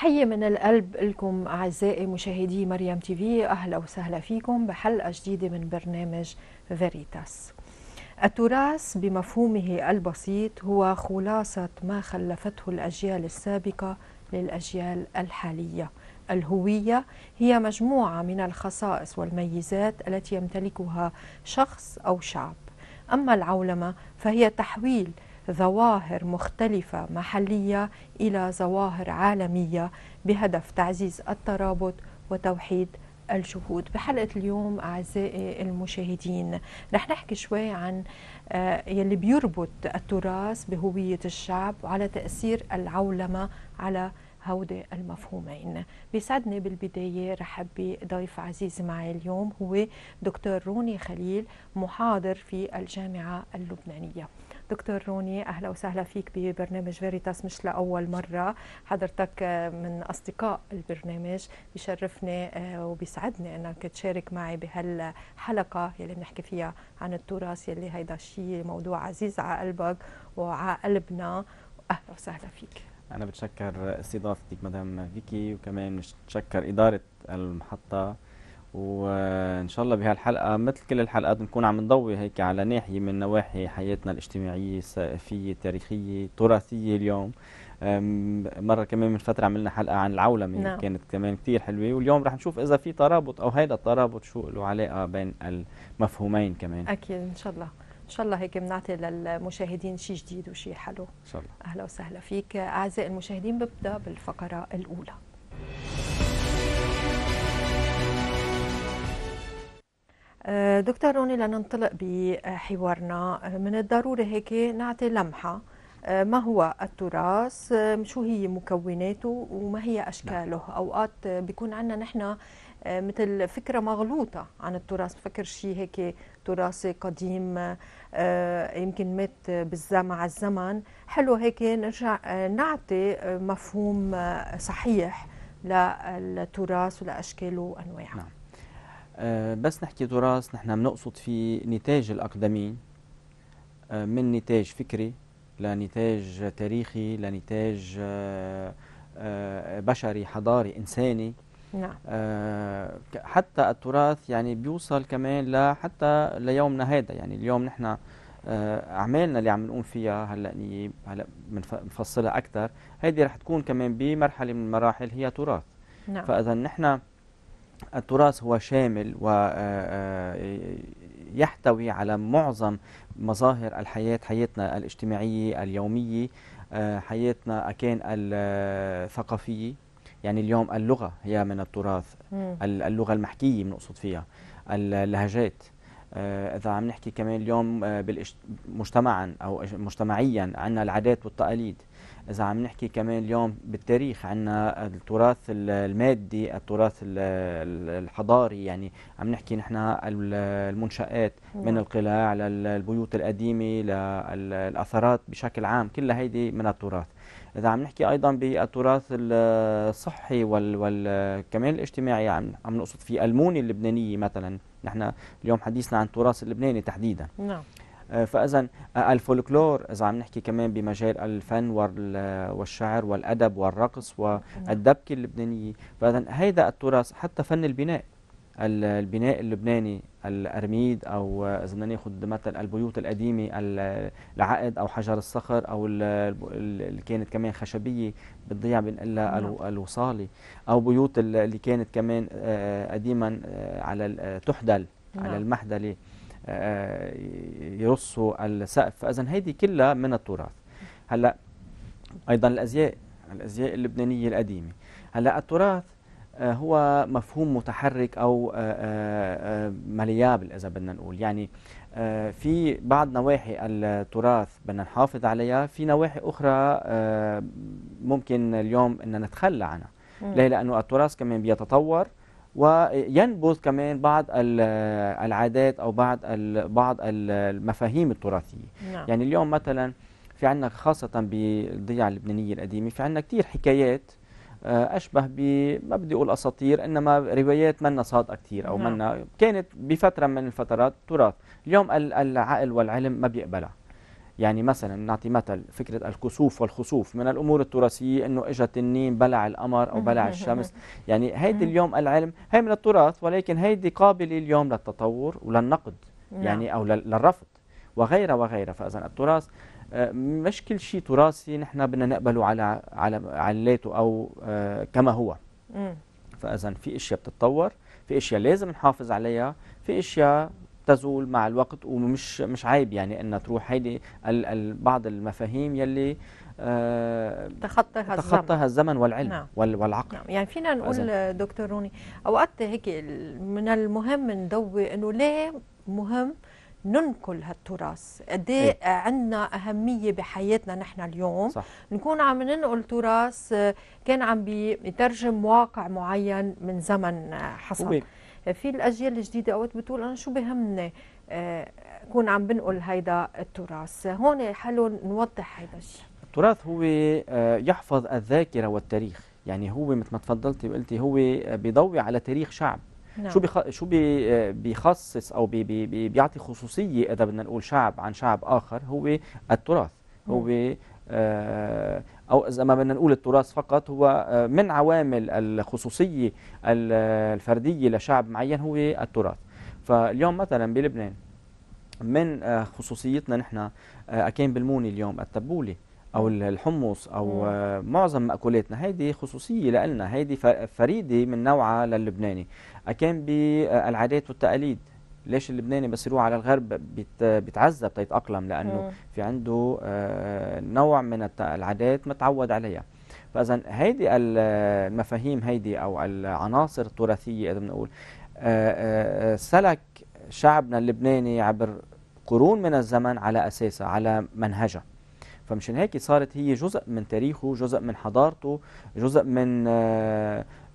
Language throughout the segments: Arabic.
تحية من القلب لكم أعزائي مشاهدي مريم تي في أهلا وسهلا فيكم بحلقة جديدة من برنامج فيريتاس التراث بمفهومه البسيط هو خلاصة ما خلفته الأجيال السابقة للأجيال الحالية الهوية هي مجموعة من الخصائص والميزات التي يمتلكها شخص أو شعب أما العولمة فهي تحويل ظواهر مختلفة محلية إلى ظواهر عالمية بهدف تعزيز الترابط وتوحيد الجهود بحلقة اليوم أعزائي المشاهدين رح نحكي شوي عن آه، يلي بيربط التراث بهوية الشعب وعلى تأثير العولمة على هودي المفهومين بيسعدني بالبداية رحب بضيف عزيز معي اليوم هو دكتور روني خليل محاضر في الجامعة اللبنانية دكتور روني اهلا وسهلا فيك ببرنامج فيريتاس مش لاول مره حضرتك آه، من اصدقاء البرنامج بيشرفني آه، وبيسعدني انك تشارك معي بهالحلقه يلي بنحكي فيها عن التراث يلي هيدا الشيء موضوع عزيز على قلبك وعلى قلبنا اهلا وسهلا فيك انا بتشكر استضافتك مدام فيكي وكمان بتشكر اداره المحطه وان شاء الله بهالحلقه مثل كل الحلقات بنكون عم نضوي هيك على ناحيه من نواحي حياتنا الاجتماعيه الثقافيه التاريخيه التراثيه اليوم مره كمان من فتره عملنا حلقه عن العولمه نعم. كانت كمان كثير حلوه واليوم رح نشوف اذا في ترابط او هيدا الترابط شو له علاقه بين المفهومين كمان اكيد ان شاء الله ان شاء الله هيك بنعطي للمشاهدين شيء جديد وشيء حلو ان شاء الله اهلا وسهلا فيك اعزائي المشاهدين ببدا بالفقره الاولى أه، دكتور روني لننطلق بحوارنا أه، من الضروري هيك نعطي لمحة أه، ما هو التراث شو هي مكوناته وما هي أشكاله نعم. أوقات بيكون عندنا نحن مثل فكرة مغلوطة عن التراث بفكر شيء هيك تراثي قديم يمكن مات بالزمن مع الزمن حلو هيك نرجع نعطي مفهوم صحيح للتراث ولأشكاله وأنواعه نعم. آه، بس نحكي تراث نحن بنقصد فيه نتاج الأقدمين آه، من نتاج فكري لنتاج تاريخي لنتاج آه، بشري حضاري إنساني نعم. حتى التراث يعني بيوصل كمان لحتى ليومنا هذا يعني اليوم نحن اعمالنا اللي عم نقوم فيها هلا هلا بنفصلها اكثر هيدي رح تكون كمان بمرحله من المراحل هي تراث نعم. فاذا نحن التراث هو شامل ويحتوي آه، آه، على معظم مظاهر الحياة حياتنا الاجتماعية اليومية آه، حياتنا أكان الثقافية يعني اليوم اللغة هي من التراث اللغة المحكية بنقصد فيها اللهجات آه، اذا عم نحكي كمان اليوم آه، مجتمعا او مجتمعيا عندنا العادات والتقاليد اذا عم نحكي كمان اليوم بالتاريخ عندنا التراث المادي التراث الحضاري يعني عم نحكي نحن المنشات من القلاع للبيوت القديمه للاثارات بشكل عام كل هيدي من التراث اذا عم نحكي ايضا بالتراث الصحي وال, وال... كمان الاجتماعي عم نقصد في المونه اللبنانيه مثلا نحن اليوم حديثنا عن التراث اللبناني تحديدا نعم آه، فاذا آه، الفولكلور اذا عم نحكي كمان بمجال الفن والشعر والادب والرقص نعم. والدبكه اللبنانيه فاذا هيدا التراث حتى فن البناء البناء اللبناني الأرميد أو إذا بدنا ناخد مثل البيوت القديمة العقد أو حجر الصخر أو اللي كانت كمان خشبية بتضيع بنقلها نعم. الوصالي أو بيوت اللي كانت كمان آه، قديما آه، على تحدل على نعم. المحدلة آه، يرصوا السقف فإذا هيدي كلها من التراث هلا أيضا الأزياء الأزياء اللبنانية القديمة هلا التراث آه، هو مفهوم متحرك او آه، آه، مليابل اذا بدنا نقول يعني في بعض نواحي التراث بدنا نحافظ عليها في نواحي اخرى ممكن اليوم ان نتخلى عنها ليه لانه التراث كمان بيتطور وينبذ كمان بعض العادات او بعض بعض المفاهيم التراثيه نعم. يعني اليوم مثلا في عندنا خاصه بالضيعه اللبنانيه القديمه في عندنا كثير حكايات آه، اشبه ب ما بدي اقول اساطير انما روايات منا صادقه كثير او نعم. منا كانت بفتره من الفترات تراث اليوم العقل والعلم ما بيقبلها يعني مثلا نعطي مثل فكرة الكسوف والخسوف من الأمور التراثية أنه اجى تنين بلع القمر أو بلع الشمس يعني هيدي نعم. اليوم العلم هي من التراث ولكن هيدي قابلة اليوم للتطور وللنقد نعم. يعني أو للرفض وغيرها وغيرها، فإذا التراث آه، مش كل شيء تراثي نحن بدنا نقبله على على علاته او آه، كما هو فاذا في اشياء بتتطور في اشياء لازم نحافظ عليها في اشياء تزول مع الوقت ومش مش عيب يعني انها تروح هيدي بعض المفاهيم يلي تخطاها تخطاها الزمن والعلم نعم. والعقل نعم. يعني فينا نقول دكتور روني اوقات هيك من المهم ندوي انه ليه مهم ننقل هالتراث قد إيه, ايه عندنا اهميه بحياتنا نحن اليوم صح. نكون عم ننقل تراث آه، كان عم بيترجم واقع معين من زمن آه، حصل وبي. في الاجيال الجديده اوقات بتقول انا شو بهمني آه، اكون عم بنقل هيدا التراث هون حلو نوضح هيدا الشيء التراث هو يحفظ الذاكره والتاريخ يعني هو مثل ما تفضلتي وقلتي هو بيضوي على تاريخ شعب نعم. شو بيخ... شو بي... بيخصص او بي... بي... بيعطي خصوصيه اذا بدنا نقول شعب عن شعب اخر هو التراث نعم. هو آ... آه، او اذا ما بدنا نقول التراث فقط هو آه، من عوامل الخصوصيه الفرديه لشعب معين هو التراث فاليوم مثلا بلبنان من آه، خصوصيتنا نحن اكين بالموني اليوم التبوله او نعم. الحمص او نعم. معظم مأكولاتنا هيدي خصوصيه لنا هيدي فريده من نوعها للبناني أكان بالعادات والتقاليد ليش اللبناني بس يروح على الغرب بيتعذب تيتأقلم لأنه مم. في عنده آه، نوع من العادات متعود عليها فإذا هيدي المفاهيم هيدي أو العناصر التراثية إذا بنقول آه، آه، سلك شعبنا اللبناني عبر قرون من الزمن على أساسها على منهجها فمشان هيك صارت هي جزء من تاريخه جزء من حضارته جزء من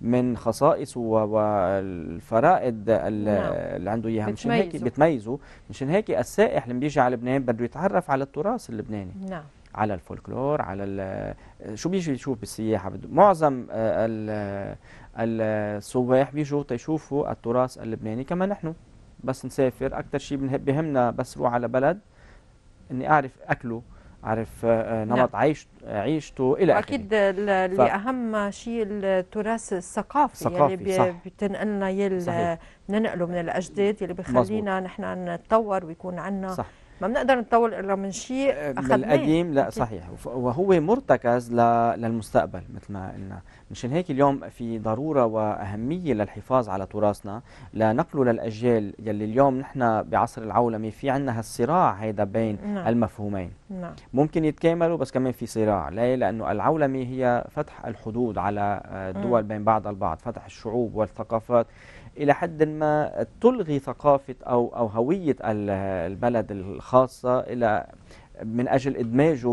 من خصائص والفرائد نعم. اللي عنده اياها مش هيك بتميزه مشان هيك السائح اللي بيجي على لبنان بده يتعرف على التراث اللبناني نعم على الفولكلور على شو بيجي يشوف بالسياحه معظم آه، السواح بيجوا تيشوفوا التراث اللبناني كما نحن بس نسافر اكثر شيء بيهمنا بس روح على بلد اني اعرف اكله عارف آه، آه، نعم. نمط نعم. عيش عيشته الى اخره اكيد ف... اهم شيء التراث الثقافي الثقافي اللي بي... بتنقلنا يلي ننقله من الاجداد اللي بخلينا نحن نتطور ويكون عندنا ما بنقدر نطول الا آه، من شيء من القديم لا صحيح وهو مرتكز للمستقبل مثل ما قلنا مشان هيك اليوم في ضروره واهميه للحفاظ على تراثنا لنقله للاجيال يلي اليوم نحن بعصر العولمه في عندنا هالصراع هيدا بين نعم. نعم. المفهومين نعم. ممكن يتكاملوا بس كمان في صراع ليه لانه العولمه هي فتح الحدود على الدول آه، بين بعض البعض فتح الشعوب والثقافات الى حد ما تلغي ثقافه او او هويه البلد الخاصه الى من اجل ادماجه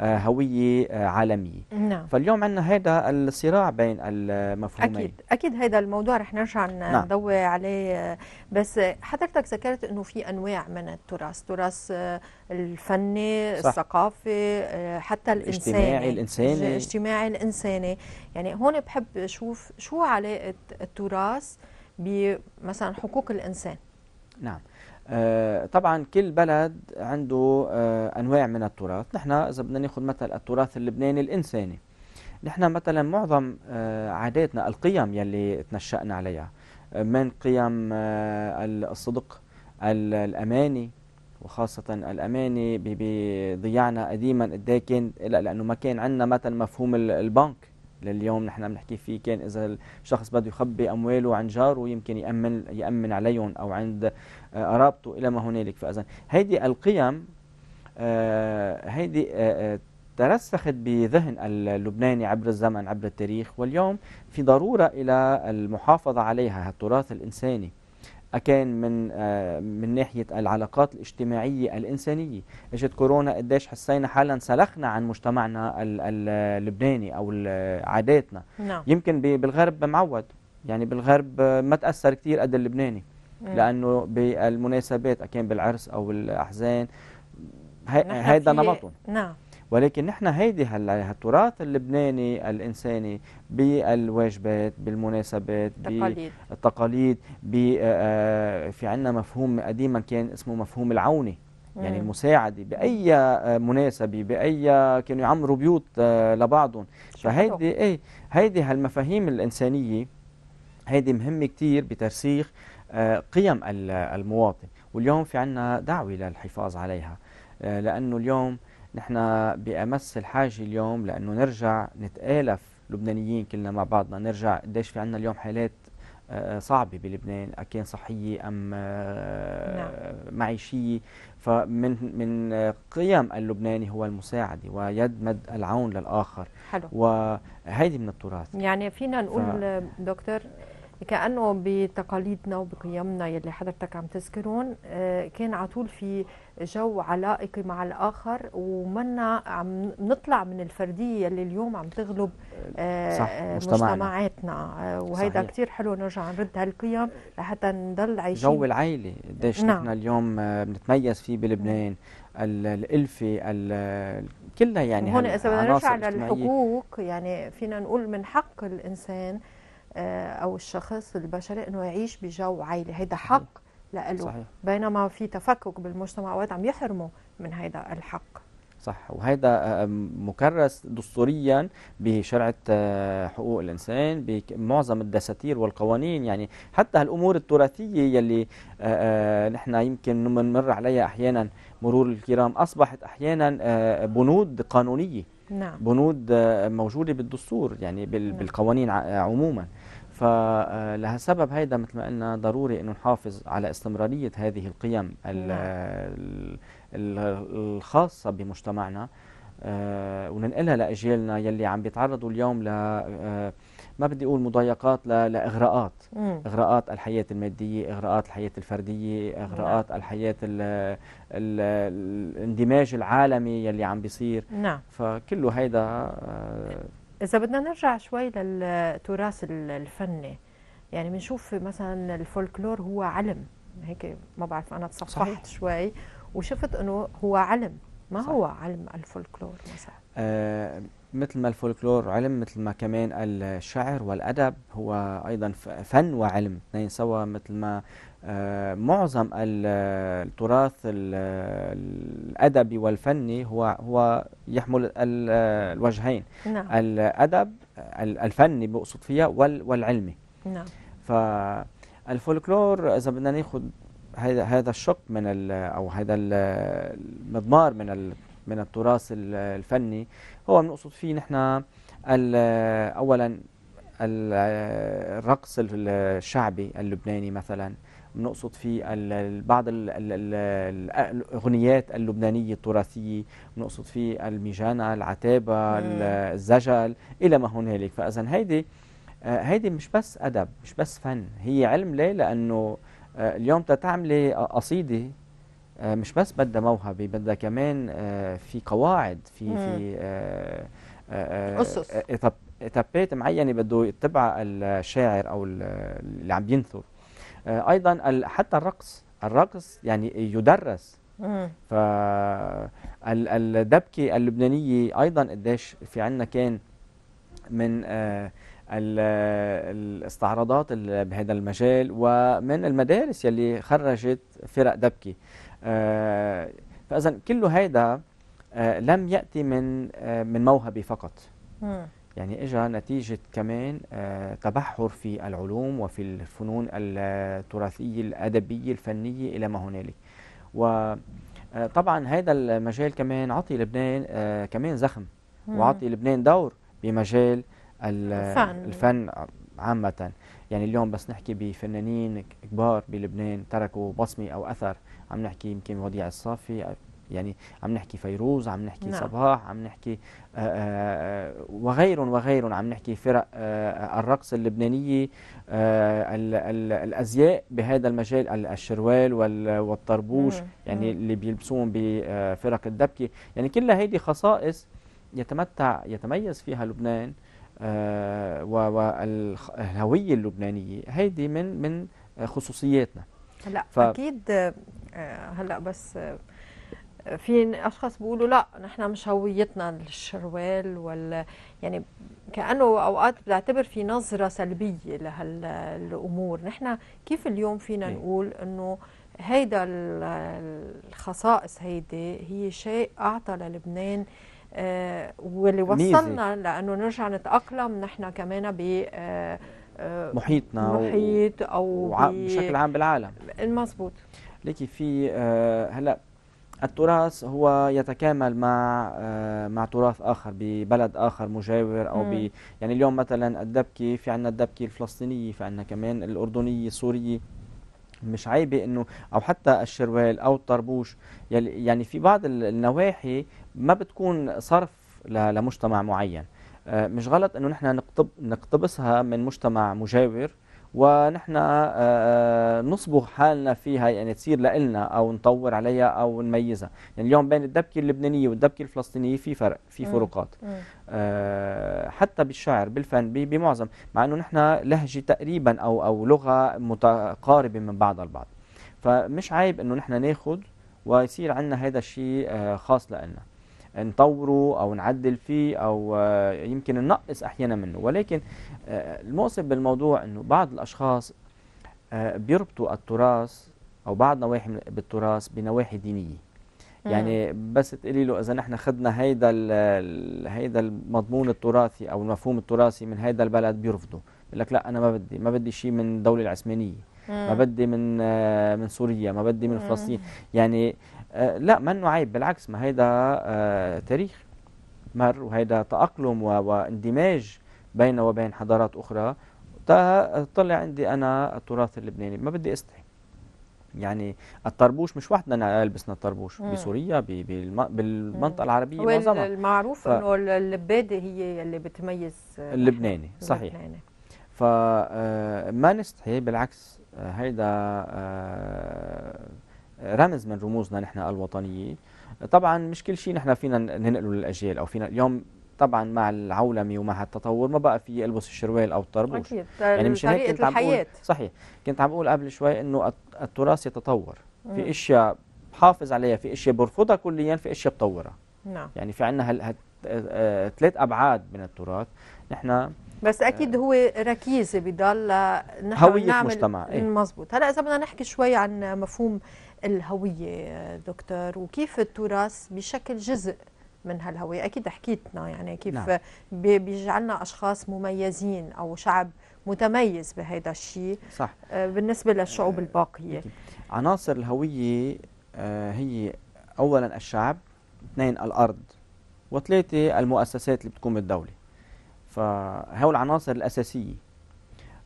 بهويه عالميه نعم. فاليوم عندنا هذا الصراع بين المفهومين اكيد اكيد هذا الموضوع رح نرجع نعم. نضوي نعم. عليه بس حضرتك ذكرت انه في انواع من التراث تراث الفني صح. الثقافي حتى الانساني الاجتماعي الانساني الاجتماعي الانساني يعني هون بحب اشوف شو علاقه التراث بمثلا حقوق الإنسان نعم آه طبعا كل بلد عنده آه أنواع من التراث نحن إذا بدنا ناخذ مثل التراث اللبناني الإنساني نحن مثلا معظم آه عاداتنا القيم يلي تنشأنا عليها آه، من قيم آه، الصدق الأماني وخاصة الأماني بضياعنا قديما قد إيه كان لأنه ما كان عندنا مثلا مفهوم البنك لليوم نحن عم نحكي فيه كان اذا الشخص بده يخبي امواله عن جاره يمكن يامن يامن عليهم او عند قرابته آه، الى ما هنالك فاذا هيدي القيم آه، هيدي آه، ترسخت بذهن اللبناني عبر الزمن عبر التاريخ واليوم في ضروره الى المحافظه عليها التراث الانساني أكان من آه، من ناحيه العلاقات الاجتماعيه الانسانيه اجت كورونا قديش حسينا حالنا انسلخنا عن مجتمعنا اللبناني او عاداتنا نعم. يمكن بالغرب معود يعني بالغرب آه، ما تاثر كثير قد اللبناني مم. لانه بالمناسبات أكان بالعرس او الاحزان هيدا نمطهم نعم ولكن نحن هيدي هلا التراث اللبناني الانساني بالواجبات بالمناسبات بالتقاليد آه، آه، في عندنا مفهوم قديما كان اسمه مفهوم العونه يعني المساعدة بأي مناسبة بأي كانوا يعمروا بيوت آه، لبعضهم فهيدي ايه هيدي هالمفاهيم الإنسانية هيدي مهمة كتير بترسيخ قيم المواطن واليوم في عنا دعوة للحفاظ عليها لأنه اليوم نحن بأمس الحاجة اليوم لأنه نرجع نتآلف لبنانيين كلنا مع بعضنا نرجع قديش في عنا اليوم حالات آه، صعبة بلبنان أكان صحية أم آه، نعم. معيشية فمن من آه، قيم اللبناني هو المساعدة ويد مد العون للآخر حلو وهيدي من التراث يعني فينا نقول ف... دكتور كأنه بتقاليدنا وبقيمنا يلي حضرتك عم تذكرون آه، كان على طول في جو علائقي مع الآخر ومنا عم نطلع من الفردية يلي اليوم عم تغلب آه، صح. آه، مجتمعنا. مجتمعاتنا وهيدا كثير حلو نرجع نرد هالقيم لحتى نضل عايشين جو العائلة قديش نعم. نحن اليوم بنتميز فيه بلبنان الألفة كلها يعني هون إذا بدنا نرجع للحقوق يعني فينا نقول من حق الإنسان آه، او الشخص البشري انه يعيش بجو عائلي هيدا حق لإله بينما في تفكك بالمجتمع اوقات عم يحرمه من هيدا الحق صح وهذا آه، آه، مكرس دستوريا بشرعة حقوق الإنسان بمعظم الدساتير والقوانين يعني حتى هالأمور التراثية يلي نحن يمكن بنمر عليها أحيانا مرور الكرام أصبحت أحيانا بنود قانونية نعم. بنود موجودة بالدستور يعني نعم. بالقوانين عموما فلها سبب هيدا مثل ما قلنا ضروري انه نحافظ على استمراريه هذه القيم نعم. الخاصه بمجتمعنا آه، وننقلها لاجيالنا يلي عم بيتعرضوا اليوم ل آه، ما بدي اقول مضايقات لاغراءات مم. اغراءات الحياه الماديه اغراءات الحياه الفرديه اغراءات نعم. الحياه ال ال الاندماج العالمي يلي عم بيصير نعم. فكله هيدا آه، إذا بدنا نرجع شوي للتراث الفني يعني بنشوف مثلا الفولكلور هو علم هيك ما بعرف أنا تصفحت شوي وشفت إنه هو علم ما صحيح. هو علم الفولكلور مثلا آه مثل ما الفولكلور علم مثل ما كمان الشعر والأدب هو أيضا فن وعلم اثنين سوا مثل ما آه، معظم التراث الأدبي والفني هو هو يحمل الوجهين نعم. الأدب الفني بقصد فيها والعلمي نعم. فالفولكلور إذا بدنا ناخذ هذا هذا الشق من أو هذا المضمار من من التراث الفني هو بنقصد فيه نحن أولا الرقص الشعبي اللبناني مثلا بنقصد في بعض الاغنيات اللبنانيه التراثيه بنقصد في الميجانه العتابه الزجل الى ما هنالك فاذا هيدي آه، هيدي مش بس ادب مش بس فن هي علم ليه لانه آه، اليوم تتعملي قصيده آه، مش بس بدها موهبه بدها كمان في قواعد في في اسس معينه بده يتبعها الشاعر او اللي عم ينثر آه، ايضا حتى الرقص الرقص يعني يدرس فالدبكه اللبنانيه ايضا قديش في عندنا كان من آه، الاستعراضات بهذا المجال ومن المدارس يلي خرجت فرق دبكه آه، فاذا كل هيدا لم ياتي من من موهبه فقط يعني اجى نتيجة كمان آه، تبحر في العلوم وفي الفنون التراثية الأدبية الفنية إلى ما هنالك وطبعا آه، هذا المجال كمان عطي لبنان آه، كمان زخم وعطي لبنان دور بمجال الفن, الفن عامة يعني اليوم بس نحكي بفنانين كبار بلبنان تركوا بصمة أو أثر عم نحكي يمكن وديع الصافي يعني عم نحكي فيروز عم نحكي نعم. صباح عم نحكي وغيرهم آه، آه، آه، وغيرهم عم نحكي فرق الرقص اللبنانية الأزياء بهذا المجال الشروال والطربوش مم. يعني اللي بيلبسون بفرق الدبكة يعني كل هذه خصائص يتمتع يتميز فيها لبنان والهوية اللبنانية هيدي من من خصوصياتنا هلا ف... اكيد هلا بس في اشخاص بيقولوا لا نحن مش هويتنا الشروال ولا يعني كانه اوقات بتعتبر في نظره سلبيه لهالامور نحن كيف اليوم فينا إيه. نقول انه هيدا الخصائص هيدي هي شيء اعطى للبنان آه، واللي وصلنا لانه نرجع نتاقلم نحن كمان ب آه، آه، محيطنا محيط او بشكل عام بالعالم مزبوط ليكي في هلا التراث هو يتكامل مع آه، مع تراث اخر ببلد اخر مجاور او ب يعني اليوم مثلا الدبكه في عندنا الدبكه الفلسطينيه في عندنا كمان الاردنيه السوريه مش عيبه انه او حتى الشروال او الطربوش يعني في بعض النواحي ما بتكون صرف لمجتمع معين آه، مش غلط انه نحن نقتبسها من مجتمع مجاور ونحن آه، آه، نصبغ حالنا فيها يعني تصير لنا أو نطور عليها أو نميزها يعني اليوم بين الدبكة اللبنانية والدبكة الفلسطينية في فرق في فروقات آه، حتى بالشعر بالفن بمعظم مع أنه نحن لهجة تقريبا أو, أو لغة متقاربة من بعضها البعض فمش عيب أنه نحن ناخذ ويصير عندنا هذا الشيء خاص لنا نطوره او نعدل فيه او آه، يمكن ننقص احيانا منه ولكن آه، المؤسف بالموضوع انه بعض الاشخاص آه، بيربطوا التراث او بعض نواحي بالتراث بنواحي دينيه يعني بس تقولي له اذا نحن خدنا هيدا هيدا المضمون التراثي او المفهوم التراثي من هيدا البلد بيرفضه بيقول لك لا انا ما بدي ما بدي شيء من الدوله العثمانيه ما بدي من من سوريا ما بدي من فلسطين يعني آه، لا منه عيب بالعكس ما هيدا آه، تاريخ مر وهيدا تأقلم واندماج بين وبين حضارات أخرى طلع عندي أنا التراث اللبناني ما بدي أستحي يعني الطربوش مش وحدنا لبسنا الطربوش مم. بسوريا بالم... بالمنطقه العربيه معظمها المعروف ف... انه اللباده هي اللي بتميز آه، اللبناني صحيح فما نستحي بالعكس هيدا رمز من رموزنا نحن الوطنية طبعا مش كل شيء نحن فينا ننقله للأجيال أو فينا اليوم طبعا مع العولمه ومع التطور ما بقى في البس الشروال او الطربوش اكيد يعني طيب، مش هيك كنت عم بقول صحيح كنت عم بقول قبل شوي انه التراث يتطور في اشياء بحافظ عليها في اشياء برفضها كليا في اشياء بطورها نعم يعني في عندنا هال آه، ثلاث ابعاد من التراث نحن بس اكيد آه، هو ركيزه بضل نحن هويه نعمل مجتمع إيه؟ مزبوط هلا اذا بدنا نحكي شوي عن مفهوم الهوية دكتور وكيف التراث بشكل جزء من هالهوية أكيد حكيتنا يعني كيف نعم. بيجعلنا أشخاص مميزين أو شعب متميز بهذا الشيء صح. آه، بالنسبة للشعوب آه، الباقية عناصر الهوية آه، هي أولا الشعب اثنين الأرض وثلاثة المؤسسات اللي بتقوم الدولة فهول العناصر الأساسية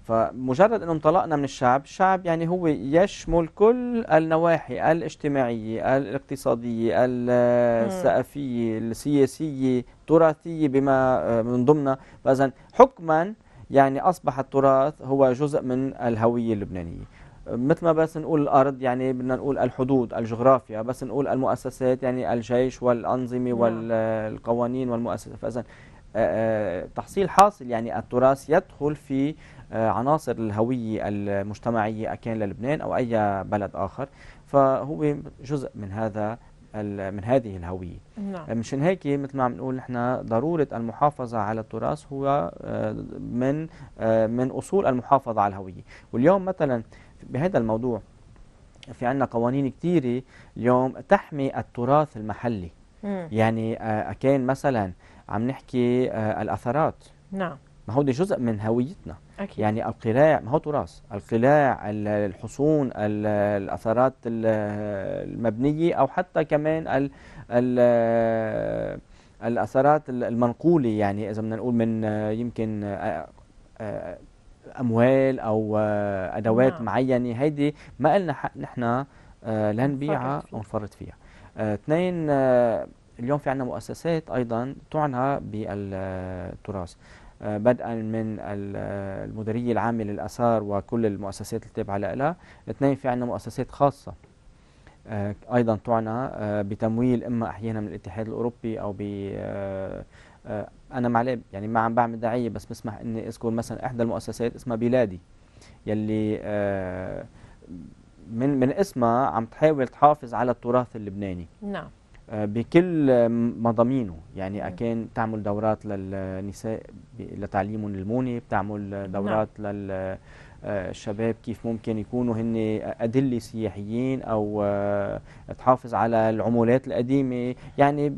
فمجرد أنه انطلقنا من الشعب الشعب يعني هو يشمل كل النواحي الاجتماعية الاقتصادية الثقافية السياسية التراثية بما آه، من ضمنها فإذا حكما يعني أصبح التراث هو جزء من الهوية اللبنانية مثل ما بس نقول الارض يعني بدنا نقول الحدود الجغرافيا بس نقول المؤسسات يعني الجيش والانظمه نعم. والقوانين والمؤسسات فاذا آه، آه، تحصيل حاصل يعني التراث يدخل في آه، عناصر الهوية المجتمعية أكان للبنان أو أي بلد آخر فهو جزء من هذا من هذه الهوية نعم. آه، مشان هيك مثل ما عم نقول نحن ضرورة المحافظة على التراث هو آه، من من أصول المحافظة على الهوية واليوم مثلا بهذا الموضوع في عنا قوانين كثيرة اليوم تحمي التراث المحلي مم. يعني أكان مثلا عم نحكي الأثرات نعم ما هو دي جزء من هويتنا أكيد. يعني القلاع ما هو تراث القلاع الحصون الاثارات المبنيه او حتى كمان الـ الـ الاثارات المنقوله يعني اذا بدنا نقول من يمكن اموال او ادوات نعم. معينه هيدي ما لنا حق نحن آه، لنبيعها ونفرط فيها آه، اثنين آه، اليوم في عندنا مؤسسات ايضا تعنى بالتراث آه، بدءا من آه، المديريه العامه للاثار وكل المؤسسات التابعه لها اثنين في عندنا مؤسسات خاصه آه، ايضا تعنى بتمويل اما احيانا من الاتحاد الاوروبي او ب انا معلي يعني ما عم بعمل دعيه بس بسمح اني اذكر مثلا احدى المؤسسات اسمها بلادي يلي من من اسمها عم تحاول تحافظ على التراث اللبناني نعم آه، بكل مضامينه يعني نعم. أكان تعمل دورات للنساء لتعليمهم الموني بتعمل نعم. دورات نعم. للشباب آه، كيف ممكن يكونوا هن أدلة سياحيين أو آه، تحافظ على العمولات القديمة يعني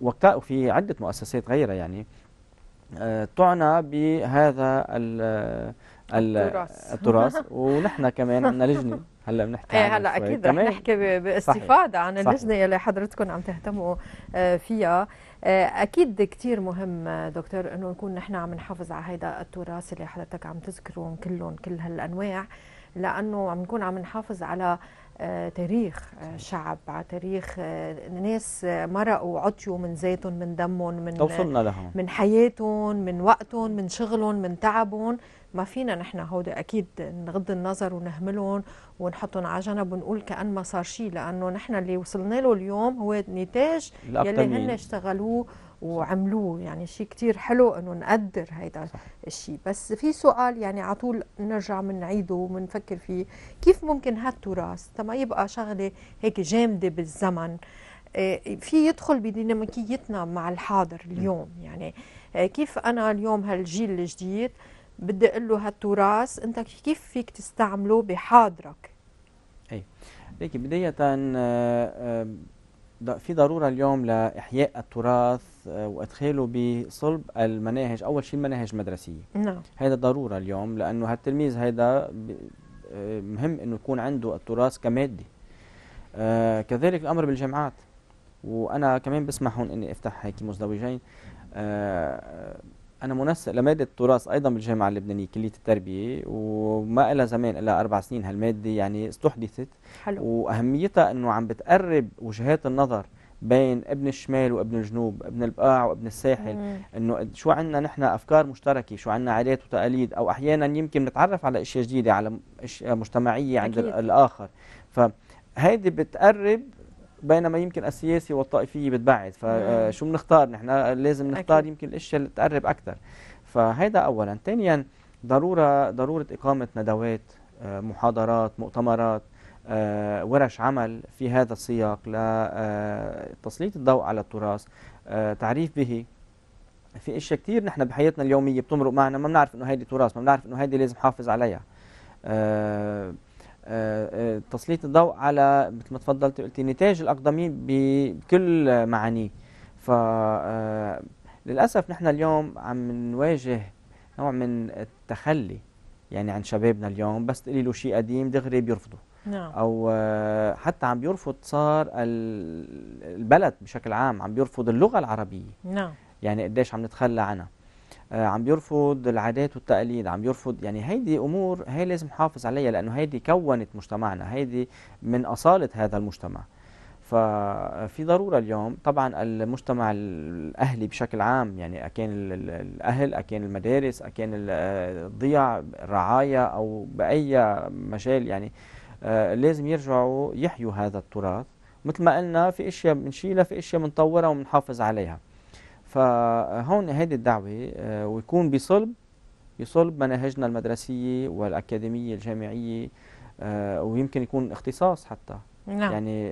وقتها وفي عدة مؤسسات غيرها يعني تعنى بهذا التراث التراث ونحن كمان عندنا لجنه هلا بنحكي ايه هلا اكيد رح نحكي باستفاضه عن اللجنه اللي حضرتكم عم تهتموا آه، فيها آه، اكيد كثير مهم آه، دكتور انه نكون نحن عم نحافظ على هيدا التراث اللي حضرتك عم تذكرهم كلهم كل هالانواع لانه عم نكون عم نحافظ على آه، تاريخ آه، شعب على آه، تاريخ ناس مرقوا عطيوا من ذاتهم من دمهم من وصلنا لهم من حياتهم من وقتهم من شغلهم من تعبهم ما فينا نحن هودا اكيد نغض النظر ونهملهم ونحطهم على جنب ونقول كان ما صار شيء لانه نحن اللي وصلنا له اليوم هو نتاج يلي هن اشتغلوه وعملوه يعني شيء كثير حلو انه نقدر هيدا الشيء بس في سؤال يعني على طول نرجع بنعيده وبنفكر فيه كيف ممكن هالتراث تما يبقى شغله هيك جامده بالزمن آه، في يدخل بديناميكيتنا مع الحاضر اليوم يعني آه، كيف انا اليوم هالجيل الجديد بدي اقول له هالتراث انت كيف فيك تستعمله بحاضرك اي ليكي بدايه آه، في ضروره اليوم لاحياء التراث وادخاله بصلب المناهج اول شيء المناهج المدرسيه نعم هذا ضروره اليوم لانه هالتلميذ هذا آه، مهم انه يكون عنده التراث كماده آه، كذلك الامر بالجامعات وانا كمان بسمح هون اني افتح هيك مزدوجين آه، انا منسق لماده التراث ايضا بالجامعه اللبنانيه كليه التربيه وما لها زمان الا اربع سنين هالماده يعني استحدثت حلو. واهميتها انه عم بتقرب وجهات النظر بين ابن الشمال وابن الجنوب ابن البقاع وابن الساحل انه شو عندنا نحن افكار مشتركه شو عندنا عادات وتقاليد او احيانا يمكن نتعرف على اشياء جديده على اشياء مجتمعيه عند أكيد. الاخر فهيدي بتقرب بينما يمكن السياسي والطائفيه بتبعد فشو آه، بنختار نحن آه، لازم نختار أكيد. يمكن الاشياء اللي تقرب اكثر فهيدا اولا ثانيا ضروره ضروره اقامه ندوات آه، محاضرات مؤتمرات آه، ورش عمل في هذا السياق لتسليط آه، الضوء على التراث آه، تعريف به في اشياء كثير نحن بحياتنا اليوميه بتمرق معنا ما بنعرف انه هيدي تراث ما بنعرف انه هيدي لازم نحافظ عليها تسليط الضوء على مثل ما تفضلت قلتي نتاج الاقدمين بكل معانيه ف للاسف نحن اليوم عم نواجه نوع من التخلي يعني عن شبابنا اليوم بس تقولي له شيء قديم دغري بيرفضوا نعم. او آه، حتى عم بيرفض صار البلد بشكل عام عم بيرفض اللغه العربيه نعم يعني قديش عم نتخلى عنها آه، عم بيرفض العادات والتقاليد عم بيرفض يعني هيدي امور هي لازم نحافظ عليها لانه هيدي كونت مجتمعنا هيدي من اصاله هذا المجتمع ففي ضرورة اليوم طبعا المجتمع الأهلي بشكل عام يعني أكان الأهل أكان المدارس أكان آه، الضياع الرعاية أو بأي مجال يعني آه، لازم يرجعوا يحيوا هذا التراث مثل ما قلنا في اشياء بنشيلها في اشياء بنطورها وبنحافظ عليها فهون هيدي الدعوه آه، ويكون بصلب بصلب مناهجنا المدرسيه والاكاديميه الجامعيه آه، ويمكن يكون اختصاص حتى نعم. يعني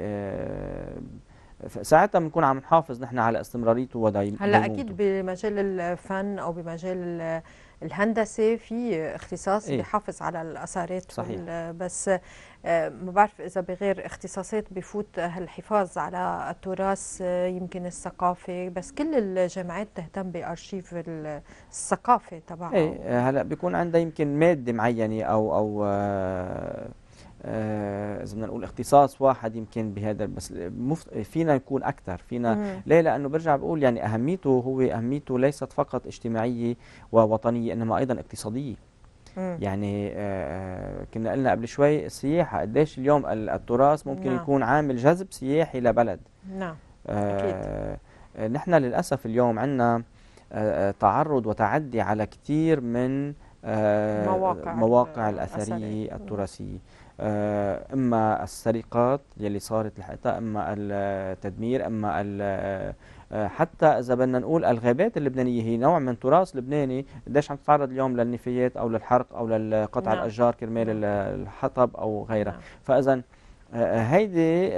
ساعتها بنكون عم نحافظ نحن على استمراريته ودايما هلا اكيد بمجال الفن او بمجال الهندسه في اختصاص إيه؟ بحافظ على الاثارات صحيح. بس آه، ما بعرف اذا بغير اختصاصات بفوت هالحفاظ على التراث آه، يمكن الثقافه بس كل الجامعات تهتم بارشيف الثقافه تبعها ايه هلا بيكون عندها يمكن ماده معينه او او آه، آه، اذا بدنا نقول اختصاص واحد يمكن بهذا بس مفت... فينا نكون اكثر فينا مم. ليه لانه برجع بقول يعني اهميته هو اهميته ليست فقط اجتماعيه ووطنيه انما ايضا اقتصاديه مم. يعني آه, آه، كنا قلنا قبل شوي السياحه قديش اليوم التراث ممكن نعم. يكون عامل جذب سياحي لبلد نعم آه أكيد. آه، نحن للاسف اليوم عندنا آه تعرض وتعدي على كثير من آه مواقع, مواقع الأثرية التراثية آه، اما السرقات يلي صارت لحقتها اما التدمير اما آه، حتى اذا بدنا نقول الغابات اللبنانيه هي نوع من تراث لبناني قديش عم تتعرض اليوم للنفايات او للحرق او لقطع نعم. الاشجار كرمال نعم. الحطب او غيرها نعم. فاذا آه، هيدي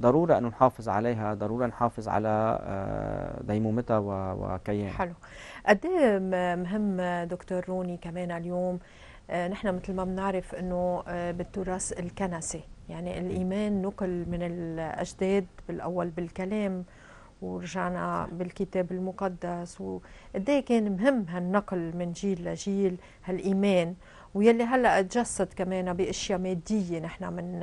ضرورة أن نحافظ عليها ضرورة نحافظ على ديمومتها وكيانها حلو قد إيه مهم دكتور روني كمان اليوم آه، نحن مثل ما بنعرف انه آه، بالتراث الكنسي يعني الايمان نقل من الاجداد بالاول بالكلام ورجعنا بالكتاب المقدس وقد إيه كان مهم هالنقل من جيل لجيل هالايمان ويلي هلا تجسد كمان باشياء ماديه نحن من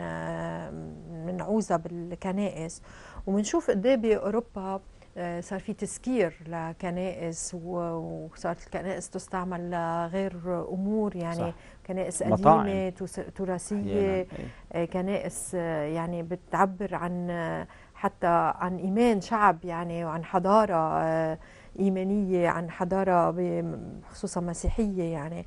بنعوزها آه، بالكنائس وبنشوف قد إيه باوروبا آه، صار في تسكير لكنائس وصارت الكنائس تستعمل لغير امور يعني صح. كنائس قديمه تراثيه نعم، آه، كنائس آه، يعني بتعبر عن حتى عن ايمان شعب يعني وعن حضاره ايمانيه عن حضاره خصوصا مسيحيه يعني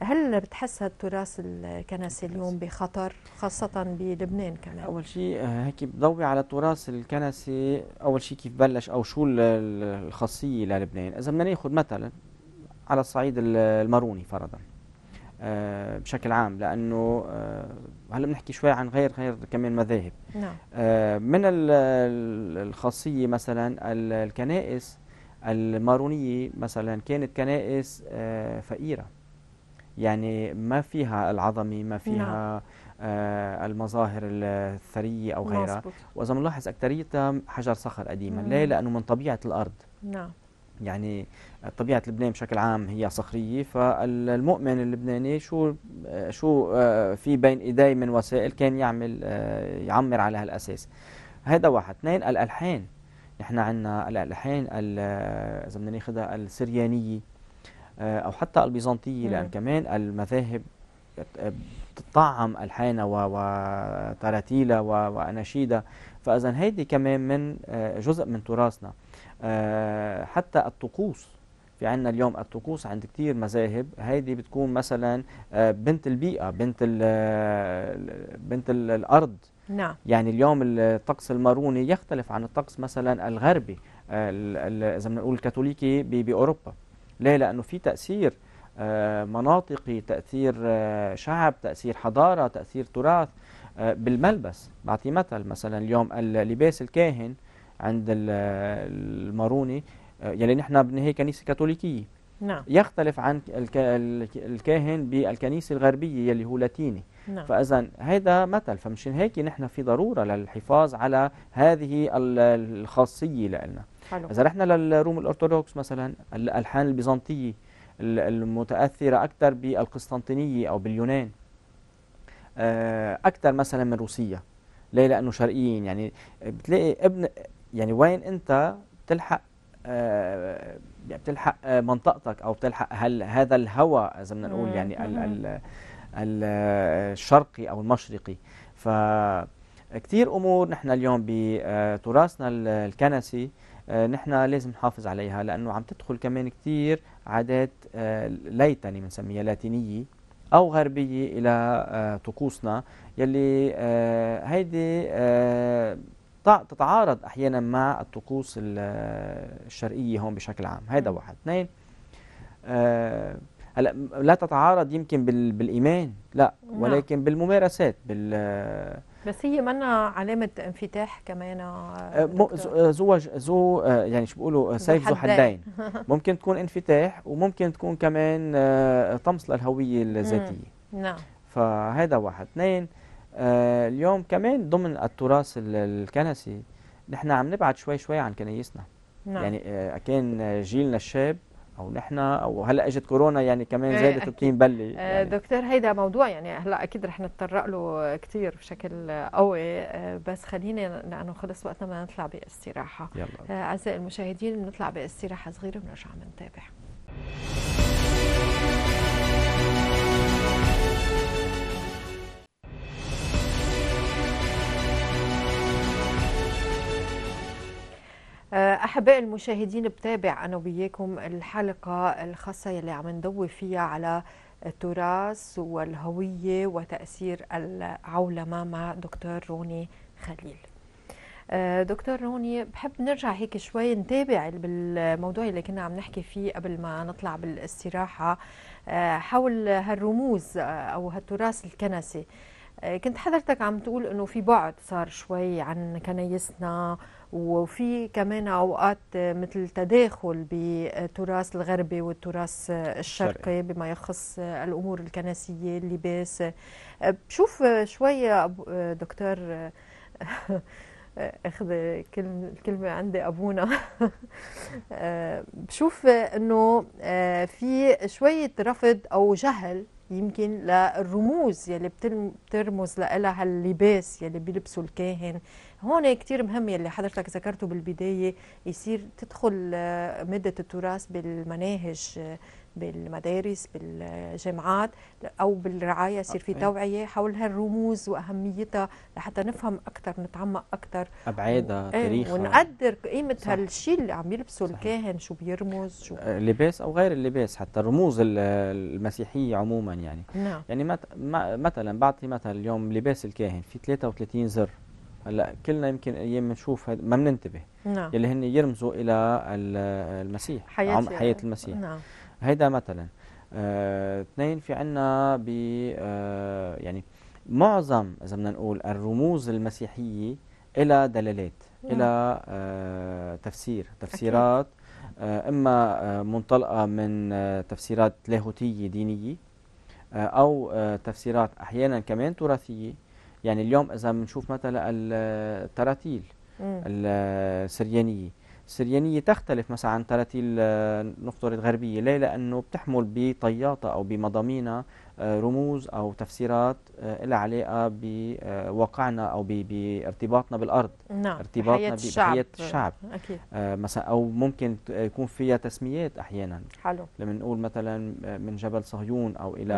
هل بتحس هالتراث الكنسي اليوم بخطر خاصة بلبنان كمان؟ أول شيء آه، هيك بضوي على التراث الكنسي أول شيء كيف بلش أو شو الخاصية للبنان إذا بدنا ناخذ مثلا على الصعيد الماروني فرضا آه، بشكل عام لانه آه، هلا بنحكي شوي عن غير غير كمان مذاهب نعم. من الخاصيه مثلا الكنائس المارونيه مثلا كانت كنائس فقيره يعني ما فيها العظمه ما فيها نعم. آه المظاهر الثريه او غيرها واذا بنلاحظ اكثريتها حجر صخر قديما مم. ليه لانه من طبيعه الارض نعم يعني آه، طبيعه لبنان بشكل عام هي صخريه فالمؤمن اللبناني شو آه، شو آه، في بين ايديه من وسائل كان يعمل يعمر على هالاساس هذا واحد اثنين الالحان نحن عندنا الالحان اذا بدنا ناخذها السريانيه آه، او حتى البيزنطيه لان كمان المذاهب بتطعم الحانة وتراتيلا وأناشيدا فإذا هيدي كمان من آه، جزء من تراثنا آه، حتى الطقوس في عندنا اليوم الطقوس عند كتير مذاهب هيدي بتكون مثلا بنت البيئة بنت بنت الأرض نعم. يعني اليوم الطقس الماروني يختلف عن الطقس مثلا الغربي إذا بنقول الكاثوليكي بأوروبا ليه لأنه في تأثير آه، مناطقي تأثير آه، شعب تأثير حضارة تأثير تراث آه، بالملبس بعطي مثل مثلا اليوم اللباس الكاهن عند الماروني يلي نحن بنهي كنيسة كاثوليكية نعم. يختلف عن الكاهن بالكنيسة الغربية يلي هو لاتيني نعم. فاذا هذا مثل فمشان هيك نحن في ضروره للحفاظ على هذه الخاصيه لنا حلو. رحنا للروم الأرثوذكس مثلا الألحان البيزنطية المتأثرة أكثر بالقسطنطينية أو باليونان آه، أكثر مثلا من روسيا ليه لأنه شرقيين يعني بتلاقي ابن يعني وين أنت بتلحق آه، يعني بتلحق آه، منطقتك او بتلحق هل هذا الهوى اذا بدنا نقول يعني ال ال الشرقي او المشرقي ف كثير امور نحن اليوم بتراثنا الكنسي آه، نحن لازم نحافظ عليها لأنه عم تدخل كمان كثير عادات آه، ليتني بنسميها لاتينية أو غربية إلى آه، طقوسنا يلي هيدي تتعارض أحيانا مع الطقوس الشرقية هون بشكل عام هذا واحد اثنين هلا لا تتعارض يمكن بالايمان لا نعم. ولكن بالممارسات بال بس هي منا علامة انفتاح كمان آه، زو آه، زو آه، يعني شو بيقولوا سيف ذو حدين ممكن تكون انفتاح وممكن تكون كمان طمس للهوية الذاتية نعم فهذا واحد اثنين اليوم كمان ضمن التراث الكنسي نحن عم نبعد شوي شوي عن كنايسنا نعم. يعني كان جيلنا الشاب او نحن او هلا اجت كورونا يعني كمان زادت الطين بله آه، يعني. دكتور هيدا موضوع يعني هلا اكيد رح نتطرق له كثير بشكل قوي آه، بس خلينا لانه خلص وقتنا بدنا نطلع باستراحه يلا آه، اعزائي المشاهدين بنطلع باستراحه صغيره بنرجع بنتابع آه، أحباء المشاهدين بتابع أنا وياكم الحلقة الخاصة يلي عم ندوي فيها على التراث والهوية وتأثير العولمة مع دكتور روني خليل آه، دكتور روني بحب نرجع هيك شوي نتابع بالموضوع اللي كنا عم نحكي فيه قبل ما نطلع بالاستراحة آه، حول هالرموز أو هالتراث الكنسي كنت حضرتك عم تقول انه في بعد صار شوي عن كنايسنا وفي كمان اوقات مثل تداخل بالتراث الغربي والتراث الشرقي بما يخص الامور الكنسيه اللباس بشوف شويه دكتور اخذ الكلمه عندي ابونا بشوف انه آه، في شويه رفض او جهل يمكن للرموز يلي بترمز لها اللباس يلي بيلبسه الكاهن هون كتير مهم يلي حضرتك ذكرته بالبداية يصير تدخل آه، مادة التراث بالمناهج آه، بالمدارس بالجامعات أو بالرعاية يصير في توعية حول هالرموز وأهميتها لحتى نفهم أكثر نتعمق أكثر أبعادها إيه، تاريخها ونقدر قيمة هالشيء اللي عم يلبسه صحيح. الكاهن شو بيرمز شو آه، لباس أو غير اللباس حتى الرموز المسيحية عموما يعني نعم. يعني مثلا بعطي مثلا اليوم لباس الكاهن في 33 زر هلا كلنا يمكن ايام بنشوف ما بننتبه نعم يلي هن يرمزوا الى المسيح حياه عم يعني. حياه المسيح نعم هيدا مثلا آه، اثنين آه في عنا ب آه يعني معظم اذا بدنا نقول الرموز المسيحيه إلى دلالات نعم. إلى آه تفسير تفسيرات آه إما آه منطلقة من آه، تفسيرات لاهوتية دينية آه، أو تفسيرات أحيانا كمان تراثية يعني اليوم اذا بنشوف مثلا التراتيل السريانيه السريانيه تختلف مثلا عن تراتيل آه، نفترض غربيه ليه لانه بتحمل بطياطه او بمضامينها آه، رموز او تفسيرات آه، لها علاقه بواقعنا او بارتباطنا بالارض نعم ارتباطنا بحياه الشعب, أكيد. مثلا او ممكن يكون فيها تسميات احيانا حلو لما نقول مثلا من جبل صهيون او الى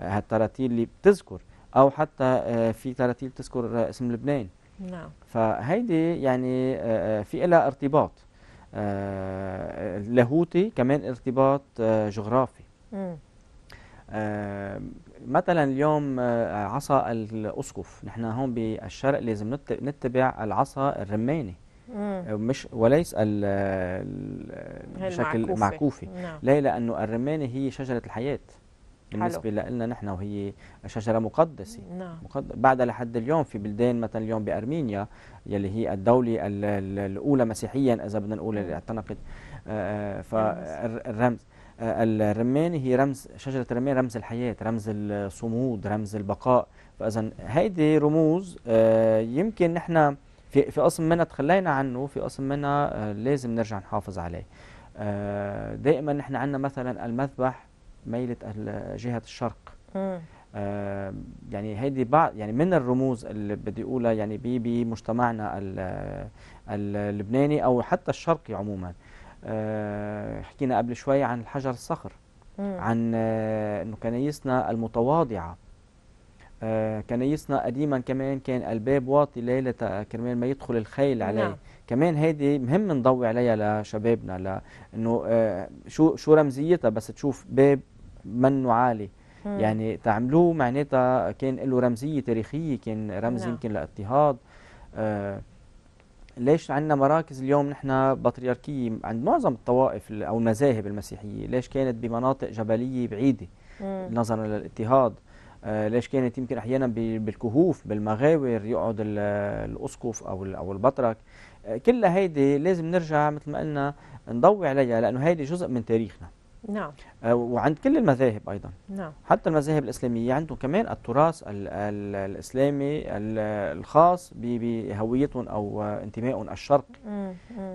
هالتراتيل اللي بتذكر او حتى آه، في تراتيل تذكر آه، اسم لبنان نعم فهيدي يعني آه، في لها ارتباط اللاهوتي كمان ارتباط جغرافي مم. مثلا اليوم عصا الاسقف نحن هون بالشرق لازم نتبع العصا الرماني مش وليس بشكل معكوفي نعم. ليه لانه الرماني هي شجره الحياه بالنسبه لنا نحن وهي شجره مقدسه نعم. مقد... بعد لحد اليوم في بلدان مثلا اليوم بارمينيا يلي هي الدوله الاولى مسيحيا اذا بدنا نقول اللي نعم. اعتنقت آه، آه، فالرمز آه، الرمان هي رمز شجرة الرمان رمز الحياة رمز الصمود رمز البقاء فإذا هيدي رموز يمكن نحن في في قسم منها تخلينا عنه في قسم منها لازم نرجع نحافظ عليه دائما نحن عندنا مثلا المذبح ميلة جهة الشرق آه يعني هيدي بعض يعني من الرموز اللي بدي اقولها يعني بمجتمعنا اللبناني او حتى الشرقي عموما آه حكينا قبل شوي عن الحجر الصخر مم. عن آه انه كنايسنا المتواضعه آه كنايسنا قديما كمان كان الباب واطي ليلة آه، كرمال ما يدخل الخيل عليه نعم. كمان هيدي مهم نضوي عليها لشبابنا لانه آه شو شو رمزيتها بس تشوف باب منه عالي يعني تعملوه معناتها كان له رمزيه تاريخيه كان رمز نعم. يمكن لاضطهاد آه ليش عندنا مراكز اليوم نحن بطريركيه عند معظم الطوائف او المذاهب المسيحيه ليش كانت بمناطق جبليه بعيده نظرا للاضطهاد آه ليش كانت يمكن احيانا بالكهوف بالمغاور يقعد الاسقف او او البطرك آه كل هيدي لازم نرجع مثل ما قلنا نضوي عليها لانه هيدي جزء من تاريخنا نعم آه، وعند كل المذاهب أيضا نعم. حتى المذاهب الإسلامية عندهم كمان التراث الـ الـ الإسلامي الـ الخاص بهويتهم أو انتمائهم الشرقي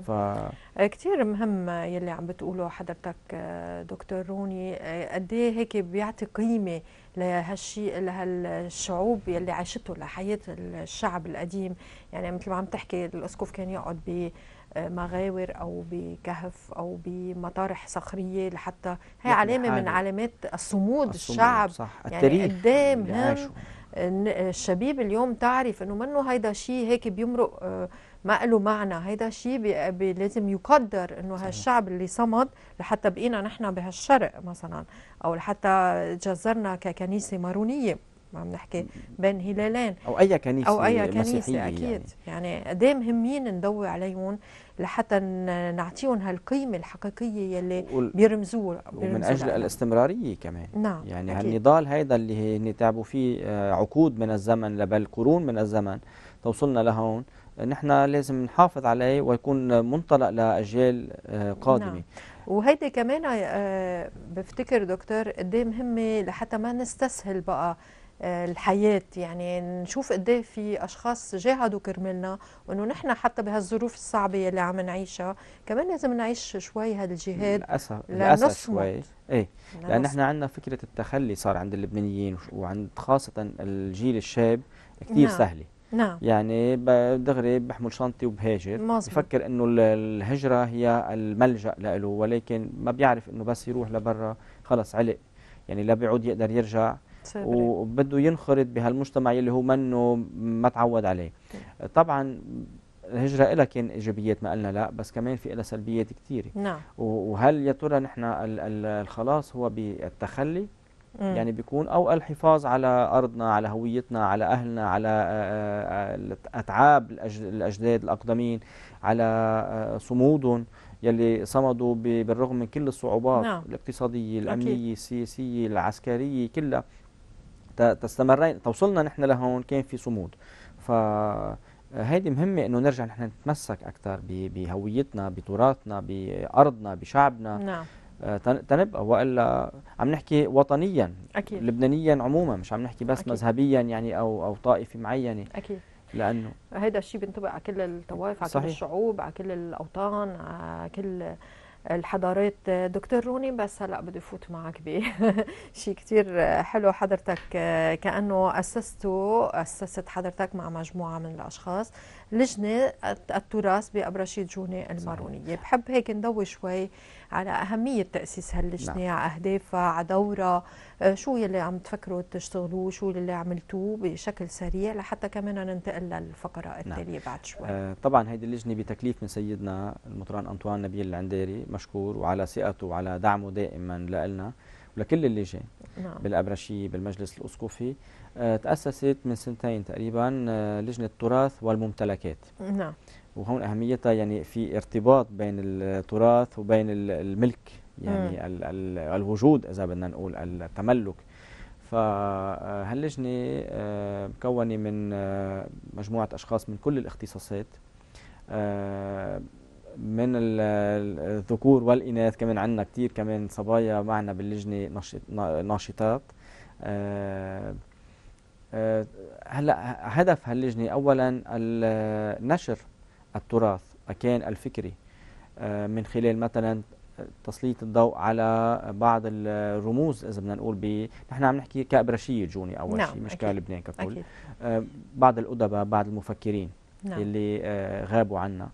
ف... آه، كثير مهم يلي عم بتقوله حضرتك آه، دكتور روني قد إيه هيك بيعطي قيمة لهالشيء لهالشعوب يلي عاشته لحياه الشعب القديم يعني مثل ما عم تحكي الاسقف كان يقعد بمغاور او بكهف او بمطارح صخريه لحتى هي يعني علامه من علامات الصمود, الشعب صح. يعني التاريخ يعني قدام الشبيب اليوم تعرف انه منه هيدا شيء هيك بيمرق آه، ما له معنى هيدا شيء لازم يقدر انه هالشعب اللي صمد لحتى بقينا نحن بهالشرق مثلا او لحتى تجذرنا ككنيسه مارونيه ما عم نحكي بين هلالين او اي كنيسه او اي كنيسه يعني. اكيد يعني قد يعني مهمين نضوي عليهم لحتى نعطيهم هالقيمه الحقيقيه يلي بيرمزوا ومن اجل لها. الاستمراريه كمان نعم يعني أكيد. هالنضال هيدا اللي هن تعبوا فيه آه، عقود من الزمن بل قرون من الزمن توصلنا لهون نحن لازم نحافظ عليه ويكون منطلق لاجيال آه، قادمه نعم. وهيدي كمان آه، بفتكر دكتور قد إيه مهمه لحتى ما نستسهل بقى آه، الحياة يعني نشوف قد إيه في أشخاص جاهدوا كرمالنا وإنه نحن حتى بهالظروف الصعبة اللي عم نعيشها كمان لازم نعيش شوي هذا الجهاد للأسف للأسف شوي إيه نعم. لأن نحن عندنا فكرة التخلي صار عند اللبنانيين وعند خاصة الجيل الشاب كثير نعم. سهلة نعم يعني دغري بحمل شنطتي وبهاجر مزبوط. بفكر انه الهجره هي الملجا له ولكن ما بيعرف انه بس يروح لبرا خلص علق يعني لا بيعود يقدر يرجع وبده ينخرط بهالمجتمع اللي هو منه ما تعود عليه طبعا الهجرة لها كان إيجابيات ما قلنا لا بس كمان في لها سلبيات كثيرة نعم وهل يا ترى نحن الخلاص هو بالتخلي يعني بيكون او الحفاظ على ارضنا على هويتنا على اهلنا على آه، آه، آه، اتعاب الاجداد الاقدمين على صمودهم يلي صمدوا بالرغم من كل الصعوبات نعم. الاقتصاديه الامنيه السياسيه العسكريه كلها تستمرين توصلنا نحن لهون كان في صمود ف هيدي مهمة انه نرجع نحن نتمسك اكثر بهويتنا بتراثنا بارضنا بشعبنا نعم. آه، تنب والا عم نحكي وطنيا أكيد. لبنانيا عموما مش عم نحكي بس أكيد. مذهبيا يعني او او طائفي معين اكيد لانه هذا الشيء بينطبق على كل الطوائف على صحيح. كل الشعوب على كل الاوطان على كل الحضارات دكتور روني بس هلا بدي فوت معك بشيء كثير حلو حضرتك آه، كانه اسسته اسست حضرتك مع مجموعه من الاشخاص لجنه التراث بابرشيد جوني المارونيه بحب هيك نضوي شوي على اهميه تاسيس هاللجنه نعم. على اهدافها على دورها آه، شو يلي عم تفكروا تشتغلوه شو يلي عملتوه بشكل سريع لحتى كمان ننتقل للفقره نعم. التاليه نعم. بعد شوي آه طبعا هيدي اللجنه بتكليف من سيدنا المطران انطوان نبيل العنديري مشكور وعلى ثقته وعلى دعمه دائما لنا ولكل اللجان نعم. بالابرشيه بالمجلس الاسقفي آه، تأسست من سنتين تقريبا آه، لجنة التراث والممتلكات نعم وهون أهميتها يعني في ارتباط بين التراث وبين الملك يعني ال ال الوجود إذا بدنا نقول التملك فهاللجنة آه، مكونة من مجموعة أشخاص من كل الاختصاصات من الذكور والإناث كمان عندنا كتير كمان صبايا معنا باللجنة ناشطات آه، هلا هدف هاللجنه اولا نشر التراث الكيان الفكري آه، من خلال مثلا تسليط الضوء على بعض الرموز اذا بدنا نقول ب نحن عم نحكي كابرشيه جوني اول نعم شيء مش كلبنان ككل آه، بعض الادباء بعض المفكرين نعم. اللي غابوا عنا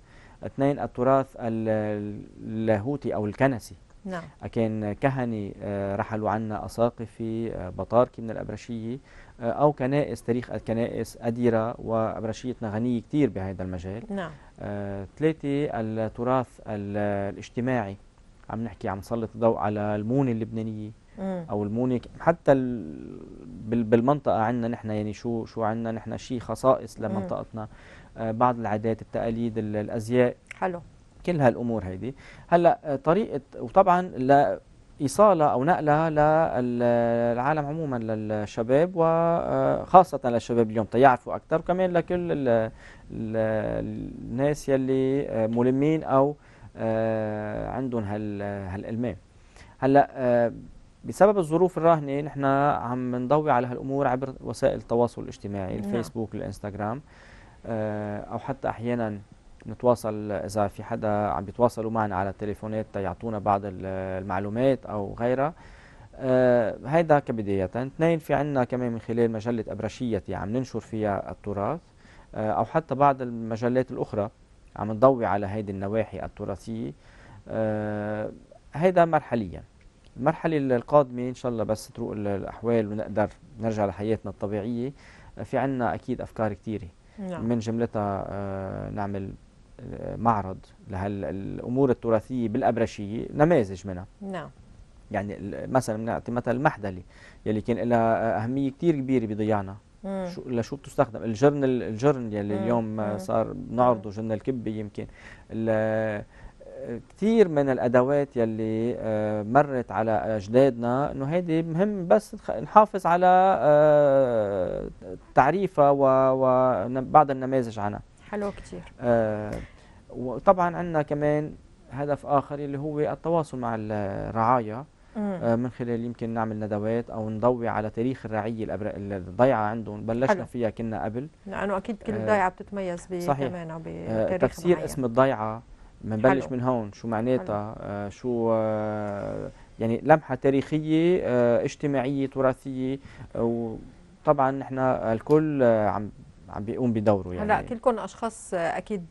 اثنين التراث اللاهوتي او الكنسي نعم أكان كهني رحلوا عنا اساقفه بطاركي من الأبرشية آه، او كنائس تاريخ الكنائس اديره وابرشيتنا غنيه كثير بهذا المجال نعم آه، ثلاثه التراث الاجتماعي عم نحكي عم نسلط الضوء على المونه اللبنانيه مم. او المونه حتى بالمنطقه عندنا نحن يعني شو شو عندنا نحن شيء خصائص لمنطقتنا آه، بعض العادات التقاليد الازياء حلو كل هالامور هيدي هلا طريقه وطبعا إيصالة أو نقلها للعالم عموما للشباب وخاصة للشباب اليوم تيعرفوا أكثر وكمان لكل الناس يلي ملمين أو آه، عندهم هالإلمام هلا آه، بسبب الظروف الراهنه نحن عم نضوي على هالامور عبر وسائل التواصل الاجتماعي نعم. الفيسبوك الانستغرام آه، او حتى احيانا نتواصل اذا في حدا عم بيتواصلوا معنا على التليفونات يعطونا بعض المعلومات او غيرها آه هيدا كبداية اثنين في عنا كمان من خلال مجلة أبرشيتي يعني عم ننشر فيها التراث آه أو حتى بعض المجلات الأخرى عم نضوي على هيدي النواحي التراثية آه هيدا مرحليا المرحلة القادمة إن شاء الله بس تروق الأحوال ونقدر نرجع لحياتنا الطبيعية آه، في عنا أكيد أفكار كثيرة نعم. من جملتها آه، نعمل معرض لهالامور التراثيه بالابرشيه نماذج منها نعم يعني مثلا بنعطي مثل المحدلي يلي كان لها اهميه كثير كبيره بضيعنا شو لشو بتستخدم الجرن الجرن يلي مم. اليوم مم. صار بنعرضه جرن الكبه يمكن كثير من الادوات يلي آه، مرت على اجدادنا انه هيدي مهم بس نحافظ على آه، تعريفها وبعض النماذج عنها حلو كتير آه وطبعا عندنا كمان هدف اخر اللي هو التواصل مع الرعايا آه من خلال يمكن نعمل ندوات او نضوي على تاريخ الرعيه الضيعه عندهم بلشنا حلو. فيها كنا قبل لانه اكيد كل آه، ضيعه بتتميز بكمان آه، بتاريخ تفسير معين. اسم الضيعه بنبلش من هون شو معناتها آه شو آه يعني لمحه تاريخيه آه اجتماعيه تراثيه آه، وطبعا نحن الكل عم عم بيقوم بدوره يعني هلا كلكم اشخاص اكيد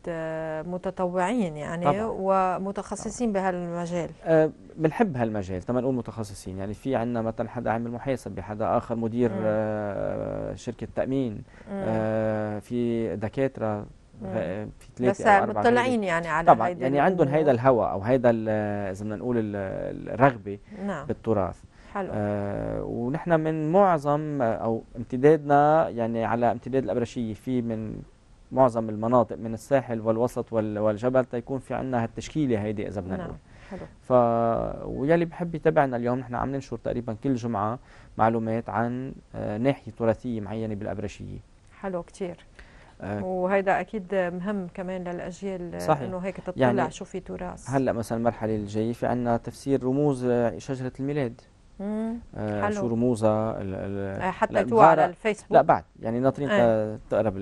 متطوعين يعني طبعا. ومتخصصين بهالمجال أه بنحب هالمجال تما نقول متخصصين يعني في عندنا مثلا حدا عامل محاسب حدا اخر مدير مم. آه شركه تامين آه في دكاتره في ثلاثة بس مطلعين يعني على طبعا يعني عندهم هيدا الهوى او هيدا اذا بدنا نقول الرغبه نعم. بالتراث حلو. آه ونحن من معظم او امتدادنا يعني على امتداد الابرشيه في من معظم المناطق من الساحل والوسط والجبل تيكون في عندنا هالتشكيله هيدي اذا بدنا نعم، نقول حلو ف ويلي بحب يتابعنا اليوم نحن عم ننشر تقريبا كل جمعه معلومات عن آه، ناحيه تراثيه معينه بالابرشيه حلو كثير أه وهيدا اكيد مهم كمان للاجيال صحيح. انه هيك تطلع يعني شو في تراث هلا مثلا المرحله الجايه في عندنا تفسير رموز شجره الميلاد آه شو رموزها آه، حتى تو على الفيسبوك لا بعد يعني ناطرين آه. تقرب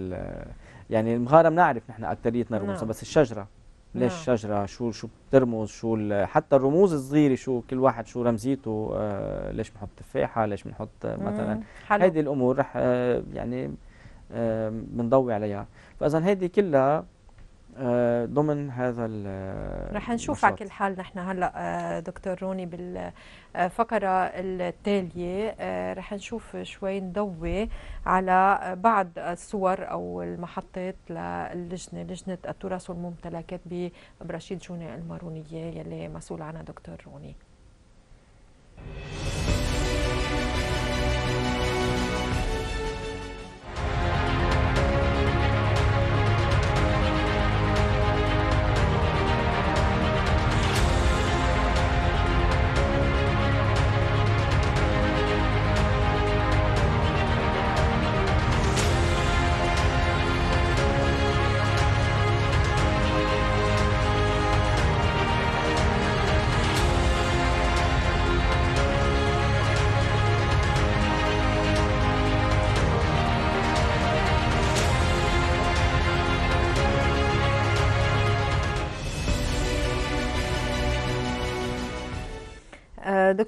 يعني المغاره بنعرف نحن اكثريتنا رموزها نعم. بس الشجره ليش الشجره نعم. شو شو بترمز شو حتى الرموز الصغيره شو كل واحد شو رمزيته آه ليش بنحط تفاحه ليش بنحط آه، مثلا هيدي الامور رح آه يعني آه، بنضوي عليها فاذا هيدي كلها آه، ضمن هذا رح نشوف على كل حال نحن هلا آه، دكتور روني بالفقره آه، التاليه رح نشوف شوي نضوي على بعض الصور او المحطات للجنه لجنه التراث والممتلكات برشيد جوني المارونيه يلي مسؤول عنها دكتور روني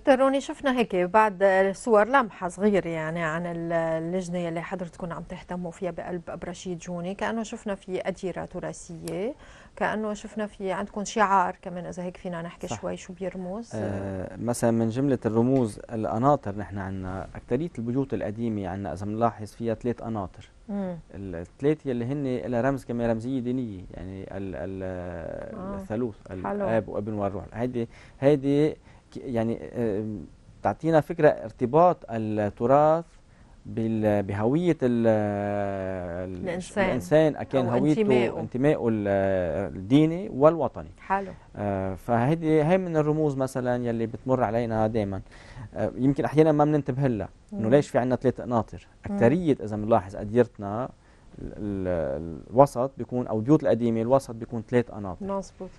دكتور روني شفنا هيك بعد صور لمحه صغيره يعني عن اللجنه اللي حضرتكم عم تهتموا فيها بقلب برشيد جوني كانه شفنا في اديره تراثيه كانه شفنا في عندكم شعار كمان اذا هيك فينا نحكي صح. شوي شو بيرمز آه مثلا من جمله الرموز القناطر نحن عندنا اكثريه البيوت القديمه عندنا اذا بنلاحظ فيها ثلاث قناطر الثلاث يلي هن لها رمز كمان رمزيه دينيه يعني ال ال آه. الثالوث الاب وابن والروح هيدي هيدي يعني آه، تعطينا فكرة ارتباط التراث بهوية الإنسان الإنسان أكان هويته انتمائه, الديني والوطني حلو فهذه آه، فهيدي هي من الرموز مثلا يلي بتمر علينا دائما آه، يمكن أحيانا ما بننتبه لها إنه ليش في عندنا ثلاث قناطر أكترية إذا بنلاحظ أديرتنا الوسط بيكون أو البيوت القديمة الوسط بيكون ثلاث قناطر مظبوط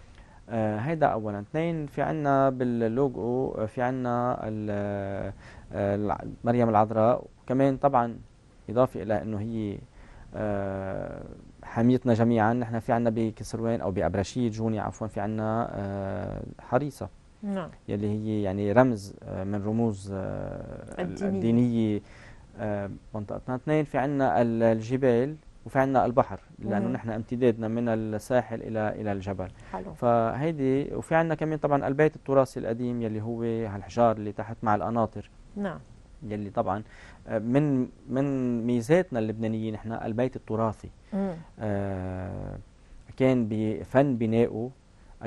آه، هيدا اولا اثنين في عنا باللوجو آه، في عنا آه، مريم العذراء كمان طبعا اضافه الى انه هي حاميتنا جميعا نحن في عنا بكسروان او بابرشيد جوني عفوا في عنا حريصه نعم يلي هي يعني رمز من رموز الدينيه, الدينية منطقتنا اثنين في عنا الجبال وفي عندنا البحر لانه نحن امتدادنا من الساحل الى الى الجبل حلو. فهيدي وفي عندنا كمان طبعا البيت التراثي القديم يلي هو هالحجار اللي تحت مع القناطر نعم يلي طبعا آه، من من ميزاتنا اللبنانيين احنا البيت التراثي آه كان بفن بنائه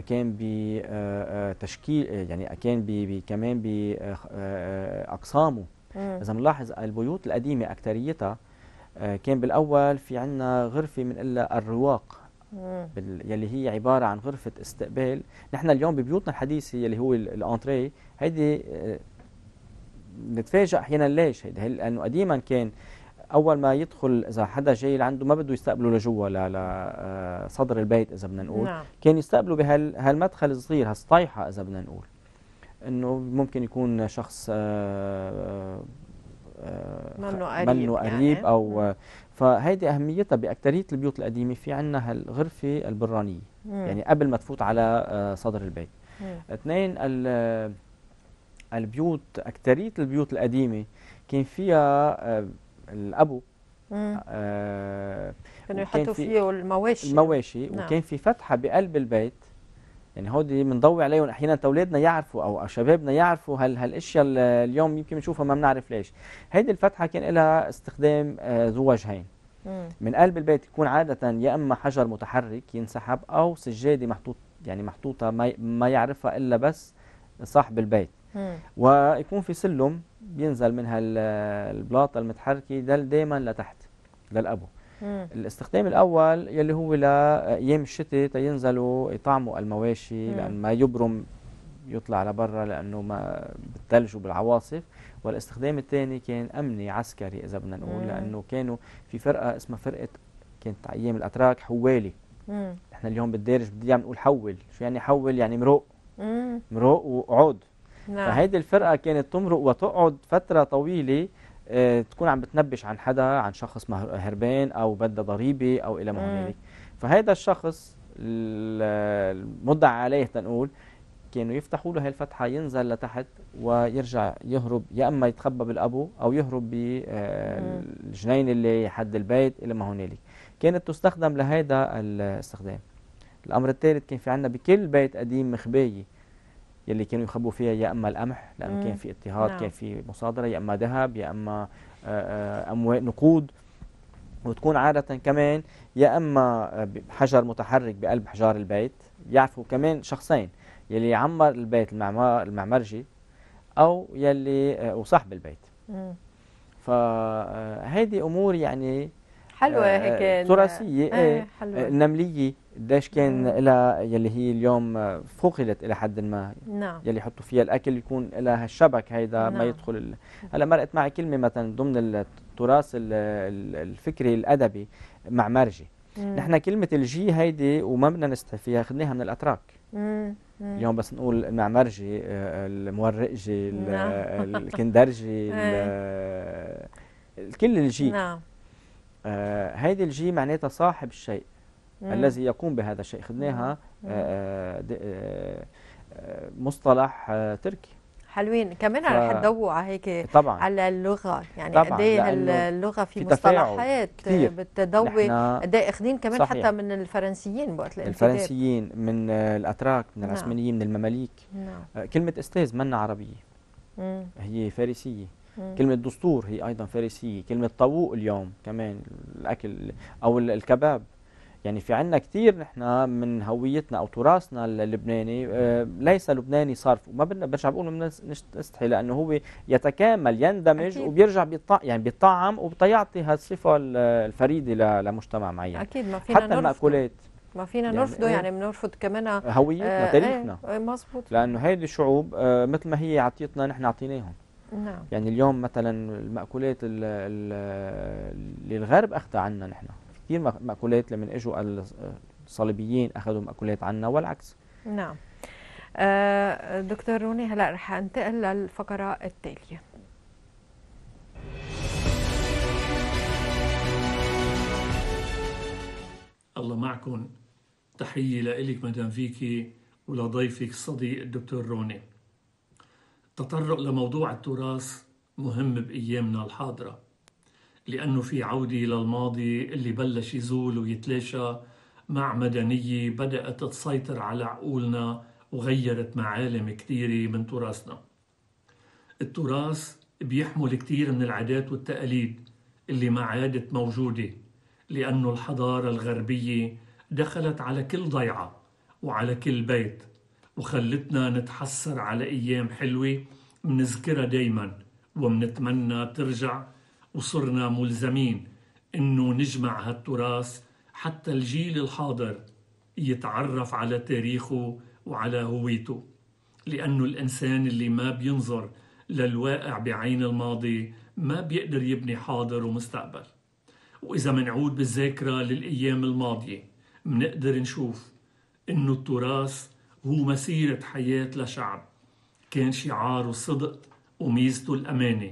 كان بتشكيل آه، آه، يعني كان كمان باقسامه اذا بنلاحظ البيوت القديمه اكثريتها آه، كان بالاول في عندنا غرفه من إلا الرواق بال... يلي هي عباره عن غرفه استقبال نحن اليوم ببيوتنا الحديثه يلي هو الانتري هيدي آه، نتفاجئ احيانا ليش هيدي لانه قديما كان اول ما يدخل اذا حدا جاي لعنده ما بده يستقبله لجوا لصدر آه، البيت اذا بدنا نقول نعم. كان يستقبله بهالمدخل الصغير هالسطيحه اذا بدنا نقول انه ممكن يكون شخص آه، منه قريب منه يعني. قريب يعني. او فهيدي اهميتها باكثريه البيوت القديمه في عندنا هالغرفه البرانيه مم. يعني قبل ما تفوت على آه، صدر البيت اثنين البيوت اكثريه البيوت القديمه كان فيها آه، الابو كانوا يحطوا فيه المواشي المواشي نعم. وكان في فتحه بقلب البيت يعني هو دي بنضوي عليهم احيانا اولادنا يعرفوا او شبابنا يعرفوا هل هالاشياء اليوم يمكن بنشوفها ما بنعرف ليش هيدي الفتحه كان لها استخدام آه، ذو وجهين من قلب البيت يكون عاده يا اما حجر متحرك ينسحب او سجاده محطوط يعني محطوطه ما يعرفها الا بس صاحب البيت ويكون في سلم بينزل من هالبلاطه المتحركه دل دائما لتحت للابو مم. الاستخدام الاول يلي هو لايام الشتاء تينزلوا يطعموا المواشي مم. لان ما يبرم يطلع لبرا لانه ما بالثلج وبالعواصف والاستخدام الثاني كان امني عسكري اذا بدنا نقول لانه كانوا في فرقه اسمها فرقه كانت ايام الاتراك حوالي مم. احنا اليوم بالدارج بدي عم يعني نقول حول شو يعني حول يعني مرق مرق وقعد نعم. فهيدي الفرقه كانت تمرق وتقعد فتره طويله آه، تكون عم بتنبش عن حدا عن شخص هربان او بدا ضريبه او الى ما هنالك فهذا الشخص المدعى عليه تنقول كانوا يفتحوا له هالفتحة الفتحه ينزل لتحت ويرجع يهرب يا اما يتخبى بالابو او يهرب بالجنين آه، اللي حد البيت الى ما هنالك كانت تستخدم لهذا الاستخدام الامر الثالث كان في عندنا بكل بيت قديم مخبايه يلي كانوا يخبوا فيها يا اما القمح لانه كان في اضطهاد نعم. كان في مصادره يا اما ذهب يا اما آه، آه، اموال نقود وتكون عادة كمان يا اما آه، حجر متحرك بقلب حجار البيت يعرفوا كمان شخصين يلي عمر البيت المعمار المعمرجي او يلي وصاحب البيت فهيدي امور يعني حلوه هيك تراثيه آه إيه، حلوة. نمليه قديش كان نعم. لها يلي هي اليوم فقدت الى حد ما نعم يلي يحطوا فيها الاكل يكون لها هالشبك هيدا نعم. ما يدخل ال... هلا مرقت معي كلمه مثلا ضمن التراث الفكري الادبي مع مرجي نحن كلمه الجي هيدي وما بدنا نستحي فيها خدناها من الاتراك مم. اليوم بس نقول المعمرجي آه، المورقجي نعم. الكندرجي إيه. كل الجي نعم آه هيدي الجي معناتها صاحب الشيء مم. الذي يقوم بهذا الشيء خدناها آه، آه، آه، مصطلح تركي حلوين كمان رح تدوع هيك طبعا على اللغه يعني قد ايه اللغه في, في مصطلحات بتدوي قد ايه اخذين كمان صحيح. حتى من الفرنسيين وقت الانتداب الفرنسيين من الاتراك من نعم. العثمانيين من المماليك نعم. كلمه استاذ منا عربيه مم. هي فارسيه مم. كلمة دستور هي أيضا فارسية كلمة طاووق اليوم كمان الأكل أو الكباب يعني في عنا كثير نحن من هويتنا او تراثنا اللبناني آه، ليس لبناني صرف وما بدنا برجع بقول نستحي لانه هو يتكامل يندمج أكيد. وبيرجع بيطع يعني بيطعم وبيعطي هالصفه الفريده لمجتمع معين اكيد ما فينا حتى المأكولات ما فينا يعني نرفضه إيه؟ يعني بنرفض كمان آه، هويتنا آه تاريخنا آه مزبوط لانه هيدي الشعوب آه مثل ما هي عطيتنا نحن عطيناهم نعم يعني اليوم مثلا المأكولات اللي الغرب اخذها عنا نحن كتير مأكولات لما اجوا الصليبيين اخذوا مأكولات عنا والعكس نعم آه دكتور روني هلا رح انتقل للفقره التاليه الله معكم تحية لإلك مدام فيكي ولضيفك الصديق الدكتور روني التطرق لموضوع التراث مهم بأيامنا الحاضرة لأنه في عودة للماضي اللي بلش يزول ويتلاشى مع مدنية بدأت تسيطر على عقولنا وغيرت معالم كثيرة من تراثنا التراث بيحمل كثير من العادات والتقاليد اللي ما عادت موجودة لأنه الحضارة الغربية دخلت على كل ضيعة وعلى كل بيت وخلتنا نتحسر على أيام حلوة منذكرها دايما ومنتمنى ترجع وصرنا ملزمين انه نجمع هالتراث حتى الجيل الحاضر يتعرف على تاريخه وعلى هويته لانه الانسان اللي ما بينظر للواقع بعين الماضي ما بيقدر يبني حاضر ومستقبل واذا منعود بالذاكره للايام الماضيه منقدر نشوف انه التراث هو مسيره حياه لشعب كان شعاره الصدق وميزته الامانه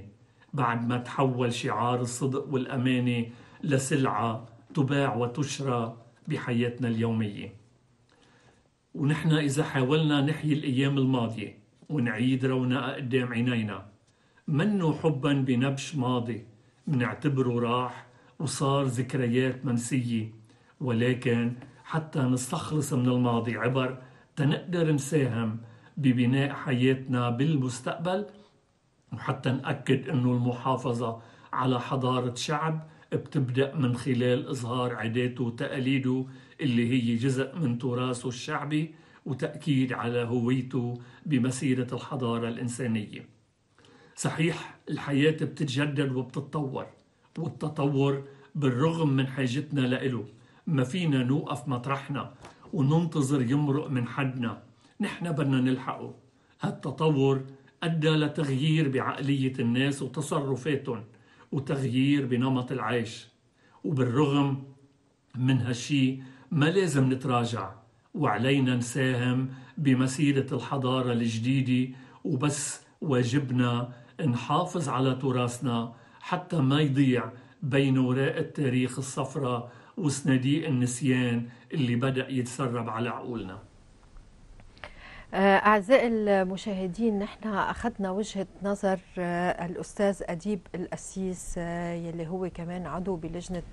بعد ما تحول شعار الصدق والأمانة لسلعة تباع وتشرى بحياتنا اليومية ونحن إذا حاولنا نحيي الأيام الماضية ونعيد رونقها قدام عينينا منه حبا بنبش ماضي منعتبره راح وصار ذكريات منسية ولكن حتى نستخلص من الماضي عبر تنقدر نساهم ببناء حياتنا بالمستقبل وحتى نأكد أنه المحافظة على حضارة شعب بتبدأ من خلال إظهار عاداته وتقاليده اللي هي جزء من تراثه الشعبي وتأكيد على هويته بمسيرة الحضارة الإنسانية صحيح الحياة بتتجدد وبتتطور والتطور بالرغم من حاجتنا لإله ما فينا نوقف مطرحنا وننتظر يمرق من حدنا نحن بدنا نلحقه هالتطور أدى لتغيير بعقلية الناس وتصرفاتهم وتغيير بنمط العيش وبالرغم من هالشي ما لازم نتراجع وعلينا نساهم بمسيرة الحضارة الجديدة وبس واجبنا نحافظ على تراثنا حتى ما يضيع بين وراء التاريخ الصفراء وصناديق النسيان اللي بدأ يتسرب على عقولنا آه، أعزائي المشاهدين نحن أخذنا وجهة نظر آه، الأستاذ أديب الأسيس آه، يلي هو كمان عضو بلجنة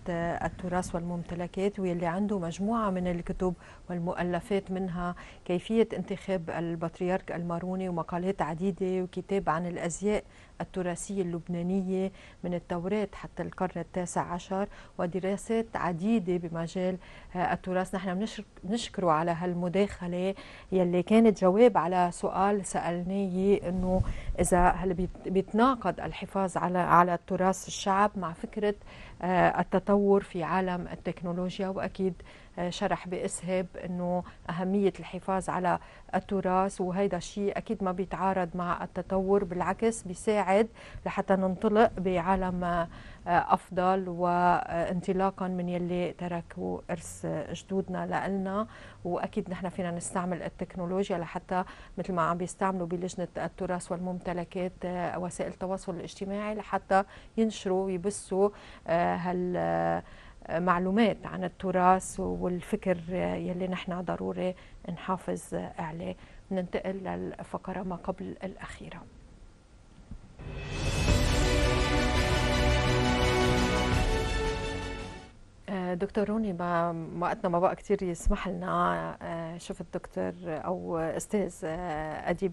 التراث والممتلكات ويلي عنده مجموعة من الكتب والمؤلفات منها كيفية انتخاب البطريرك الماروني ومقالات عديدة وكتاب عن الأزياء التراثية اللبنانية من التوراة حتى القرن التاسع عشر ودراسات عديدة بمجال آه، التراث نحن بنشكره على هالمداخلة يلي كانت جواب على سؤال سألناه أنه إذا هل بيتناقض الحفاظ على على التراث الشعب مع فكرة آه، التطور في عالم التكنولوجيا وأكيد شرح باسهب انه اهميه الحفاظ على التراث وهيدا الشيء اكيد ما بيتعارض مع التطور بالعكس بيساعد لحتى ننطلق بعالم آه، افضل وانطلاقا من يلي تركوا ارث جدودنا لنا واكيد نحن فينا نستعمل التكنولوجيا لحتى مثل ما عم بيستعملوا بلجنه التراث والممتلكات آه، وسائل التواصل الاجتماعي لحتى ينشروا ويبثوا آه، هال معلومات عن التراث والفكر يلي نحن ضروري نحافظ عليه ننتقل للفقرة ما قبل الأخيرة آه، دكتور روني ما وقتنا ما بقى كثير يسمح لنا آه، شفت دكتور او استاذ آه، اديب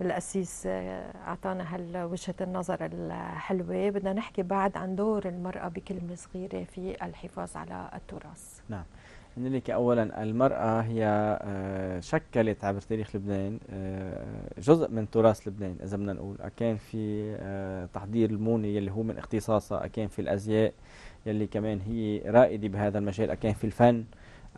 القسيس آه، اعطانا هالوجهه النظر الحلوه بدنا نحكي بعد عن دور المراه بكلمه صغيره في الحفاظ على التراث نعم لك اولا المراه هي آه، شكلت عبر تاريخ لبنان آه، جزء من تراث لبنان اذا بدنا نقول كان في تحضير المونه يلي هو من اختصاصها كان في الازياء يلي كمان هي رائده بهذا المجال كان في الفن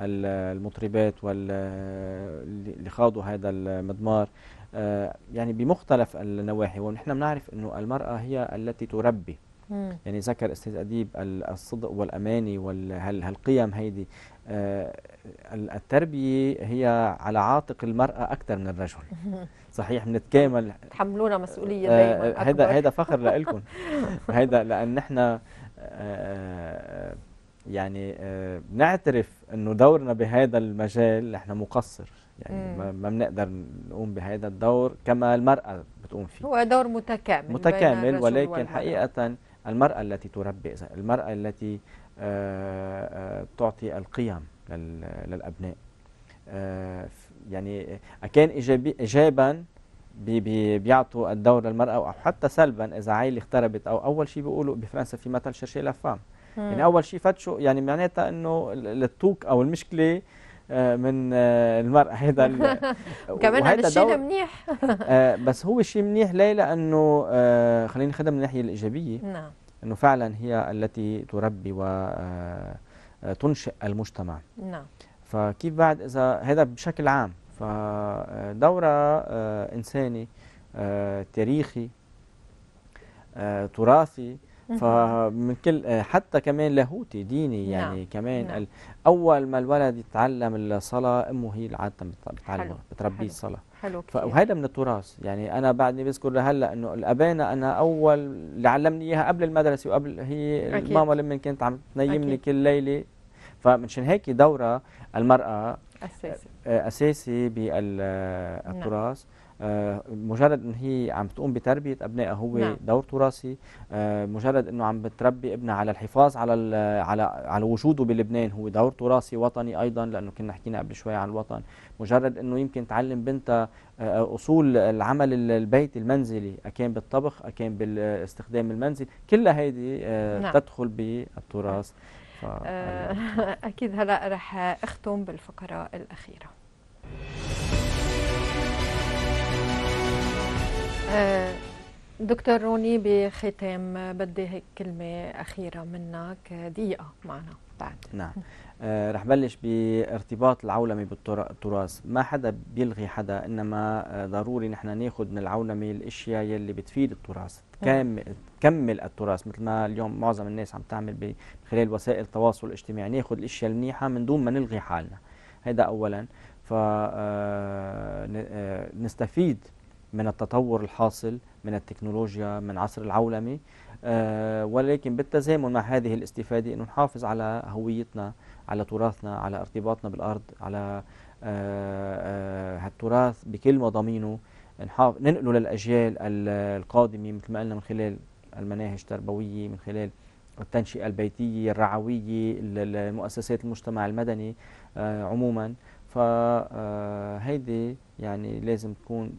المطربات واللي خاضوا هذا المضمار آه، يعني بمختلف النواحي ونحن بنعرف انه المراه هي التي تربي مم. يعني ذكر استاذ اديب الصدق والاماني والقيم هيدي آه، التربيه هي على عاتق المراه اكثر من الرجل صحيح بنتكامل تحملونا مسؤوليه دائما هذا هذا فخر لكم هذا لان نحن آه، يعني بنعترف انه دورنا بهذا المجال نحن مقصر يعني مم. ما بنقدر نقوم بهذا الدور كما المرأة بتقوم فيه هو دور متكامل متكامل ولكن والمرأة. حقيقة المرأة التي تربي المرأة التي آه، آه، تعطي القيم للأبناء آه، يعني اكان إيجابا بي بيعطوا الدور للمرأة أو حتى سلبا إذا عائلة اختربت أو أول شيء بيقولوا بفرنسا في مثل شرشي لفام يعني أول شيء فتشوا يعني معناتها إنه التوك أو المشكلة آه، من آه، المرأة هيدا كمان الشيء منيح آه، بس هو شيء منيح ليه لأنه خلينا ناخذها من الناحية الإيجابية نعم أنه فعلا هي التي تربي وتنشئ المجتمع نعم فكيف بعد إذا هذا بشكل عام فدورة إنساني تاريخي تراثي فمن كل آه، حتى كمان لاهوتي ديني نعم. يعني نعم. كمان نعم. اول ما الولد يتعلم الصلاه امه هي اللي عاده بتعلمه بتربيه الصلاه حلو وهذا من التراث يعني انا بعدني بذكر لهلا انه الابانا انا اول اللي علمني اياها قبل المدرسه وقبل هي أكيد. ماما لما كانت عم تنيمني كل ليله فمنشان هيك دورة المراه اساسي اساسي بالتراث نعم. آه، مجرد ان هي عم تقوم بتربيه ابنائها هو نعم. دور تراثي آه، مجرد انه عم بتربي ابنها على الحفاظ على على على وجوده بلبنان هو دور تراثي وطني ايضا لانه كنا حكينا قبل شوي عن الوطن مجرد انه يمكن تعلم بنتها آه، اصول العمل البيت المنزلي اكان بالطبخ اكان باستخدام المنزل كلها هيدي نعم. تدخل بالتراث ف... اكيد هلا رح اختم بالفقره الاخيره آه، دكتور روني بختام بدي هيك كلمة أخيرة منك آه، دقيقة معنا بعد نعم آه رح بلش بارتباط العولمة بالتراث ما حدا بيلغي حدا إنما آه، ضروري نحن ناخذ من العولمة الأشياء يلي بتفيد التراث تكمل التراث مثل ما اليوم معظم الناس عم تعمل من خلال وسائل التواصل الاجتماعي ناخذ الأشياء المنيحة من دون ما نلغي حالنا هذا أولا فنستفيد من التطور الحاصل من التكنولوجيا من عصر العولمة آه، ولكن بالتزامن مع هذه الاستفادة أنه نحافظ على هويتنا على تراثنا على ارتباطنا بالأرض على آه، آه، هالتراث بكل مضامينه ننقله للأجيال القادمة مثل ما قلنا من خلال المناهج التربوية من خلال التنشئة البيتية الرعوية المؤسسات المجتمع المدني عموما فهيدي يعني لازم تكون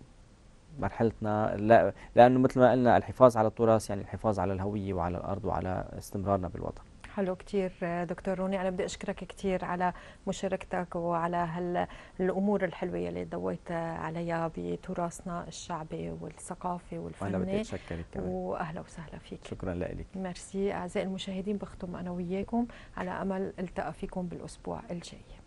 مرحلتنا لا لانه مثل ما قلنا الحفاظ على التراث يعني الحفاظ على الهويه وعلى الارض وعلى استمرارنا بالوطن حلو كثير دكتور روني انا بدي اشكرك كثير على مشاركتك وعلى هالامور الحلوه اللي ضويت عليها بتراثنا الشعبي والثقافي والفني وانا بدي اتشكرك كمان واهلا وسهلا فيك شكرا لك ميرسي اعزائي المشاهدين بختم انا وياكم على امل التقى فيكم بالاسبوع الجاي